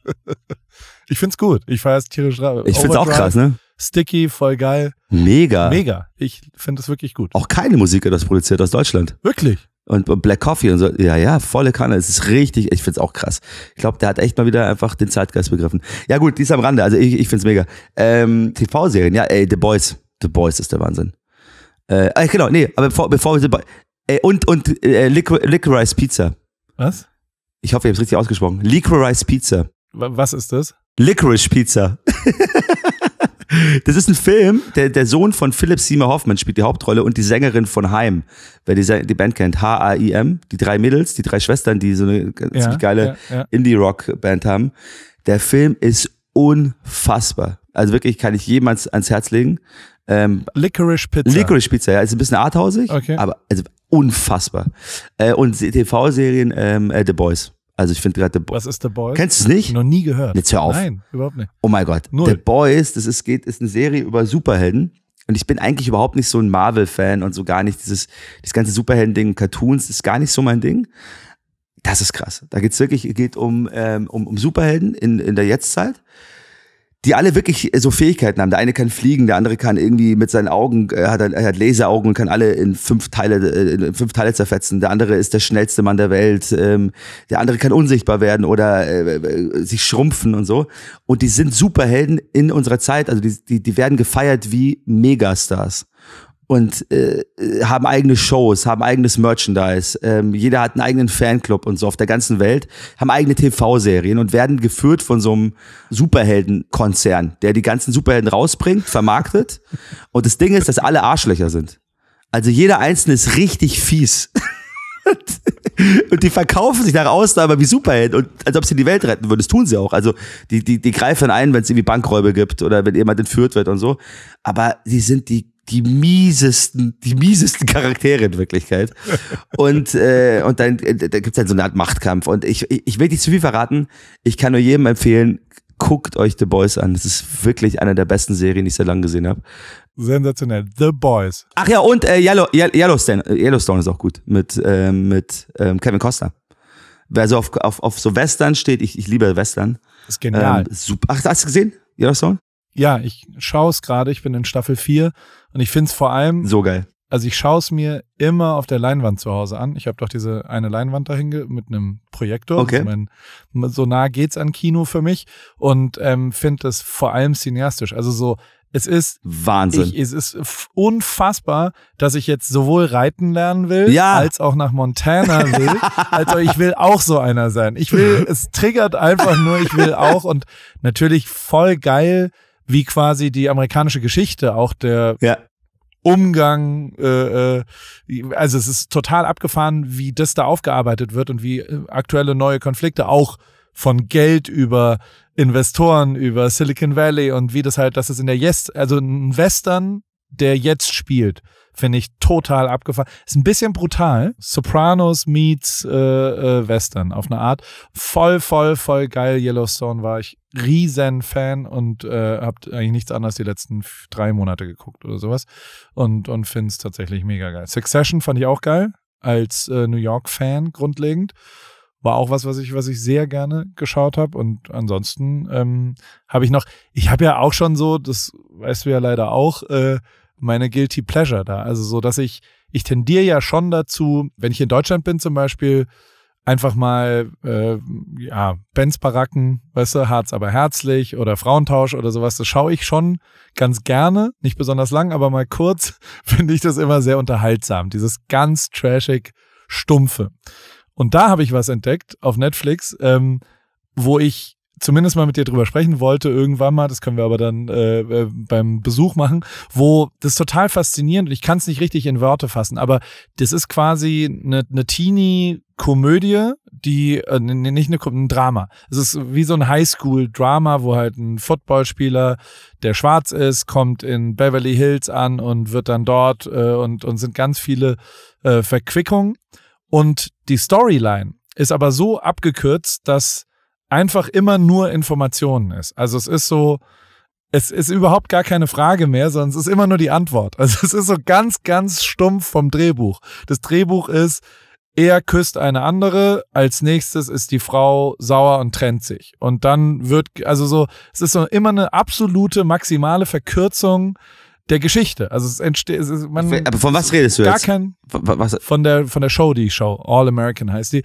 Ich find's gut. Ich feiere es tierisch. Ich find's auch krass, ne? Sticky, voll geil. Mega. Mega. Ich finde es wirklich gut. Auch keine Musiker das produziert aus Deutschland. Wirklich? und Black Coffee und so. Ja, ja, volle Kanne. Es ist richtig, ich find's auch krass. Ich glaube, der hat echt mal wieder einfach den Zeitgeist begriffen. Ja gut, die ist am Rande, also ich, ich find's mega. Ähm, TV-Serien, ja, ey, The Boys. The Boys ist der Wahnsinn. Äh, äh genau, nee, aber bevor, bevor wir The Boys... Ey, äh, und und äh, Licor Licorice Pizza. Was? Ich hoffe, ich habe es richtig ausgesprochen. Licorice Pizza. Was ist das? Licorice Pizza. Das ist ein Film, der, der Sohn von Philipp Seymour Hoffman spielt die Hauptrolle und die Sängerin von Heim, wer die, die Band kennt, H-A-I-M, die drei Mädels, die drei Schwestern, die so eine ganz geile ja, ja. Indie-Rock-Band haben. Der Film ist unfassbar. Also wirklich kann ich jemals ans Herz legen. Ähm, Licorice Pizza. Licorice Pizza, ja. Ist ein bisschen arthausig, okay. aber also unfassbar. Äh, und TV-Serien ähm, äh, The Boys. Also ich finde gerade The Boys. Was ist The Boys? Kennst du es nicht? Noch nie gehört. Jetzt hör auf. Nein, überhaupt nicht. Oh mein Gott. Null. The Boys, das ist, geht, ist eine Serie über Superhelden. Und ich bin eigentlich überhaupt nicht so ein Marvel-Fan und so gar nicht dieses, das ganze Superhelden-Ding, Cartoons, ist gar nicht so mein Ding. Das ist krass. Da geht's wirklich, geht um, ähm, um, um Superhelden in, in der Jetztzeit die alle wirklich äh, so Fähigkeiten haben. Der eine kann fliegen, der andere kann irgendwie mit seinen Augen, er äh, hat, er hat Laseraugen und kann alle in fünf Teile, äh, in fünf Teile zerfetzen. Der andere ist der schnellste Mann der Welt. Ähm, der andere kann unsichtbar werden oder äh, sich schrumpfen und so. Und die sind Superhelden in unserer Zeit. Also die, die, die werden gefeiert wie Megastars und äh, äh, haben eigene Shows, haben eigenes Merchandise. Ähm, jeder hat einen eigenen Fanclub und so auf der ganzen Welt, haben eigene TV-Serien und werden geführt von so einem Superheldenkonzern, der die ganzen Superhelden rausbringt, vermarktet. Und das Ding ist, dass alle Arschlöcher sind. Also jeder Einzelne ist richtig fies. und die verkaufen sich nach außen aber wie Superhelden und als ob sie die Welt retten würden. Das tun sie auch. Also die, die, die greifen ein, wenn es irgendwie Bankräube gibt oder wenn jemand entführt wird und so. Aber sie sind die die miesesten, die miesesten Charaktere in Wirklichkeit. Und, äh, und dann äh, da gibt's halt so eine Art Machtkampf. Und ich, ich will nicht zu viel verraten. Ich kann nur jedem empfehlen, guckt euch The Boys an. Das ist wirklich eine der besten Serien, die ich seit langem gesehen habe. Sensationell. The Boys. Ach ja, und äh, Yellow, Yellowstone, äh, Yellowstone ist auch gut mit, äh, mit ähm, Kevin Costner. Wer so auf, auf, auf so Western steht, ich, ich liebe Western. Das ist genial. Ähm, super. Ach, hast du gesehen? Yellowstone? ja, ich schaue es gerade, ich bin in Staffel 4 und ich finde es vor allem. So geil. Also ich schaue es mir immer auf der Leinwand zu Hause an. Ich habe doch diese eine Leinwand dahin mit einem Projektor. Okay. Also mein, so nah geht's an Kino für mich und ähm, finde es vor allem cineastisch. Also so, es ist Wahnsinn. Ich, es ist unfassbar, dass ich jetzt sowohl reiten lernen will, ja. als auch nach Montana will. also ich will auch so einer sein. Ich will, es triggert einfach nur, ich will auch und natürlich voll geil, wie quasi die amerikanische Geschichte, auch der ja. Umgang, äh, äh, also es ist total abgefahren, wie das da aufgearbeitet wird und wie äh, aktuelle neue Konflikte auch von Geld über Investoren, über Silicon Valley und wie das halt, dass es in der Yes, also ein Western, der jetzt spielt, Finde ich total abgefahren. Ist ein bisschen brutal. Sopranos meets äh, äh, Western auf eine Art. Voll, voll, voll geil. Yellowstone war ich riesen Fan und äh, habt eigentlich nichts anderes die letzten drei Monate geguckt oder sowas. Und, und finde es tatsächlich mega geil. Succession fand ich auch geil. Als äh, New York-Fan grundlegend war auch was, was ich, was ich sehr gerne geschaut habe. Und ansonsten ähm, habe ich noch, ich habe ja auch schon so, das weißt du ja leider auch, äh, meine Guilty Pleasure da. Also so, dass ich, ich tendiere ja schon dazu, wenn ich in Deutschland bin zum Beispiel, einfach mal, äh, ja, Benz Baracken, weißt du, Harz aber herzlich oder Frauentausch oder sowas, das schaue ich schon ganz gerne, nicht besonders lang, aber mal kurz finde ich das immer sehr unterhaltsam, dieses ganz trashig Stumpfe. Und da habe ich was entdeckt auf Netflix, ähm, wo ich zumindest mal mit dir drüber sprechen wollte, irgendwann mal, das können wir aber dann äh, äh beim Besuch machen, wo das total faszinierend und ich kann es nicht richtig in Worte fassen, aber das ist quasi eine, eine Teenie-Komödie, die, äh, nicht eine, ein Drama. Es ist wie so ein Highschool-Drama, wo halt ein Footballspieler, der schwarz ist, kommt in Beverly Hills an und wird dann dort äh, und, und sind ganz viele äh, Verquickungen. Und die Storyline ist aber so abgekürzt, dass einfach immer nur Informationen ist. Also es ist so, es ist überhaupt gar keine Frage mehr, sondern es ist immer nur die Antwort. Also es ist so ganz, ganz stumpf vom Drehbuch. Das Drehbuch ist, er küsst eine andere, als nächstes ist die Frau sauer und trennt sich. Und dann wird, also so, es ist so immer eine absolute maximale Verkürzung der Geschichte. Also es entsteht, es ist, man, Aber von was redest du gar jetzt? Gar kein, was? von der, von der Show, die Show, All American heißt die.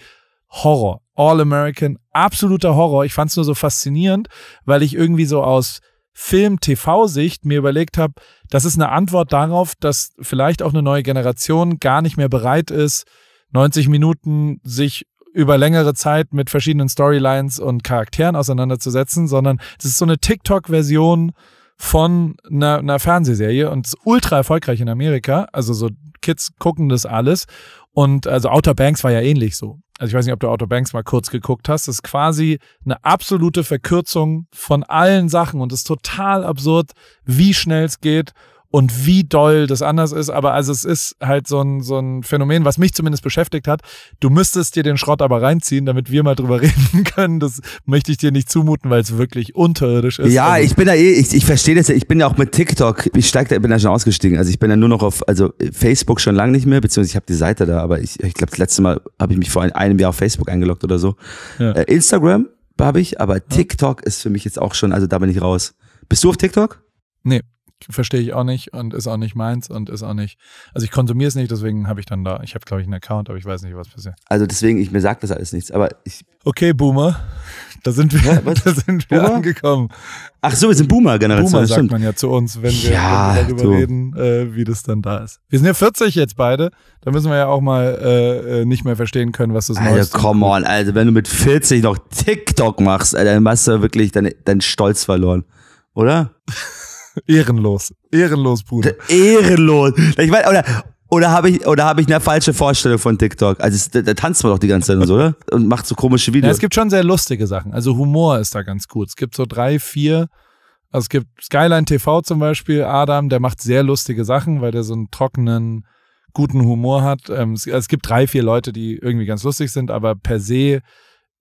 Horror. All-American, absoluter Horror. Ich fand es nur so faszinierend, weil ich irgendwie so aus Film-TV-Sicht mir überlegt habe, das ist eine Antwort darauf, dass vielleicht auch eine neue Generation gar nicht mehr bereit ist, 90 Minuten sich über längere Zeit mit verschiedenen Storylines und Charakteren auseinanderzusetzen, sondern es ist so eine TikTok-Version von einer, einer, Fernsehserie und ist ultra erfolgreich in Amerika. Also so Kids gucken das alles. Und also Outer Banks war ja ähnlich so also ich weiß nicht, ob du Outer Banks mal kurz geguckt hast, das ist quasi eine absolute Verkürzung von allen Sachen und ist total absurd, wie schnell es geht und wie doll das anders ist. Aber also es ist halt so ein, so ein Phänomen, was mich zumindest beschäftigt hat. Du müsstest dir den Schrott aber reinziehen, damit wir mal drüber reden können. Das möchte ich dir nicht zumuten, weil es wirklich unterirdisch ist. Ja, also ich bin da eh, ich, ich verstehe das ja. Ich bin ja auch mit TikTok, ich steig da, bin da schon ausgestiegen. Also ich bin ja nur noch auf, also Facebook schon lange nicht mehr, beziehungsweise ich habe die Seite da, aber ich, ich glaube, das letzte Mal habe ich mich vor einem Jahr auf Facebook eingeloggt oder so. Ja. Äh, Instagram habe ich, aber TikTok ja. ist für mich jetzt auch schon, also da bin ich raus. Bist du auf TikTok? Nee verstehe ich auch nicht und ist auch nicht meins und ist auch nicht. Also ich konsumiere es nicht, deswegen habe ich dann da, ich habe, glaube ich, einen Account, aber ich weiß nicht, was passiert. Also deswegen, ich mir sagt das alles nichts, aber ich. Okay, Boomer. Da sind wir, ja, da sind wir angekommen. Ach so, wir sind Boomer-Generation. Boomer sagt man ja zu uns, wenn wir, ja, darüber so. reden, äh, wie das dann da ist. Wir sind ja 40 jetzt beide. Da müssen wir ja auch mal äh, äh nicht mehr verstehen können, was das Alter, also Neues ist. come on. Also wenn du mit 40 noch TikTok machst, dann hast du wirklich deinen dein Stolz verloren. Oder? Ehrenlos. Ehrenlos, Bruder. Ehrenlos. Ich meine, oder, oder habe ich, oder ich eine falsche Vorstellung von TikTok? Also, da, da, tanzt man doch die ganze Zeit und so, oder? Und macht so komische Videos. Ja, es gibt schon sehr lustige Sachen. Also, Humor ist da ganz gut. Es gibt so drei, vier. Also, es gibt Skyline TV zum Beispiel. Adam, der macht sehr lustige Sachen, weil der so einen trockenen, guten Humor hat. Ähm, also, es, gibt drei, vier Leute, die irgendwie ganz lustig sind, aber per se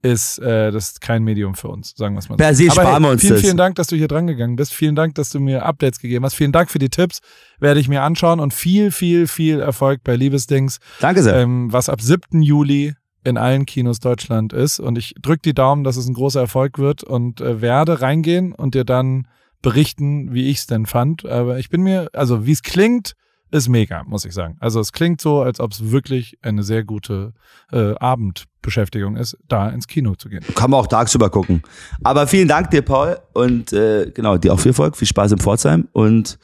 ist äh, das ist kein Medium für uns, sagen wir es mal. Per se Aber sparen hey, wir uns vielen, das. Vielen Dank, dass du hier dran gegangen bist. Vielen Dank, dass du mir Updates gegeben hast. Vielen Dank für die Tipps. Werde ich mir anschauen und viel, viel, viel Erfolg bei Liebesdings. Danke sehr. Ähm, was ab 7. Juli in allen Kinos Deutschland ist. Und ich drücke die Daumen, dass es ein großer Erfolg wird und äh, werde reingehen und dir dann berichten, wie ich es denn fand. Aber ich bin mir, also wie es klingt, ist mega, muss ich sagen. Also es klingt so, als ob es wirklich eine sehr gute äh, Abendbeschäftigung ist, da ins Kino zu gehen. Kann man auch tagsüber gucken. Aber vielen Dank dir, Paul, und äh, genau, dir auch viel Erfolg, viel Spaß im Pforzheim und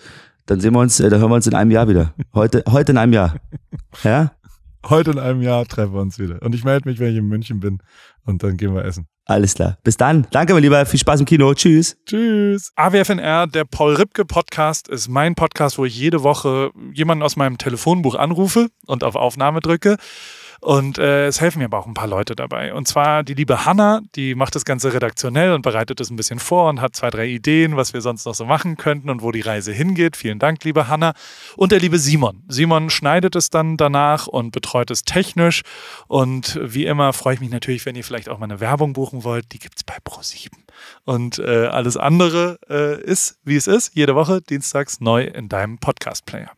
dann sehen wir uns, äh, da hören wir uns in einem Jahr wieder. Heute, heute in einem Jahr. Ja? Heute in einem Jahr treffen wir uns wieder. Und ich melde mich, wenn ich in München bin und dann gehen wir essen. Alles klar. Bis dann. Danke, mein Lieber. Viel Spaß im Kino. Tschüss. Tschüss. AWFNR, der Paul Ripke Podcast, ist mein Podcast, wo ich jede Woche jemanden aus meinem Telefonbuch anrufe und auf Aufnahme drücke. Und äh, es helfen mir aber auch ein paar Leute dabei. Und zwar die liebe Hanna, die macht das Ganze redaktionell und bereitet es ein bisschen vor und hat zwei, drei Ideen, was wir sonst noch so machen könnten und wo die Reise hingeht. Vielen Dank, liebe Hanna. Und der liebe Simon. Simon schneidet es dann danach und betreut es technisch. Und wie immer freue ich mich natürlich, wenn ihr vielleicht auch mal eine Werbung buchen wollt. Die gibt es bei Pro7. Und äh, alles andere äh, ist, wie es ist, jede Woche, dienstags neu in deinem Podcast-Player.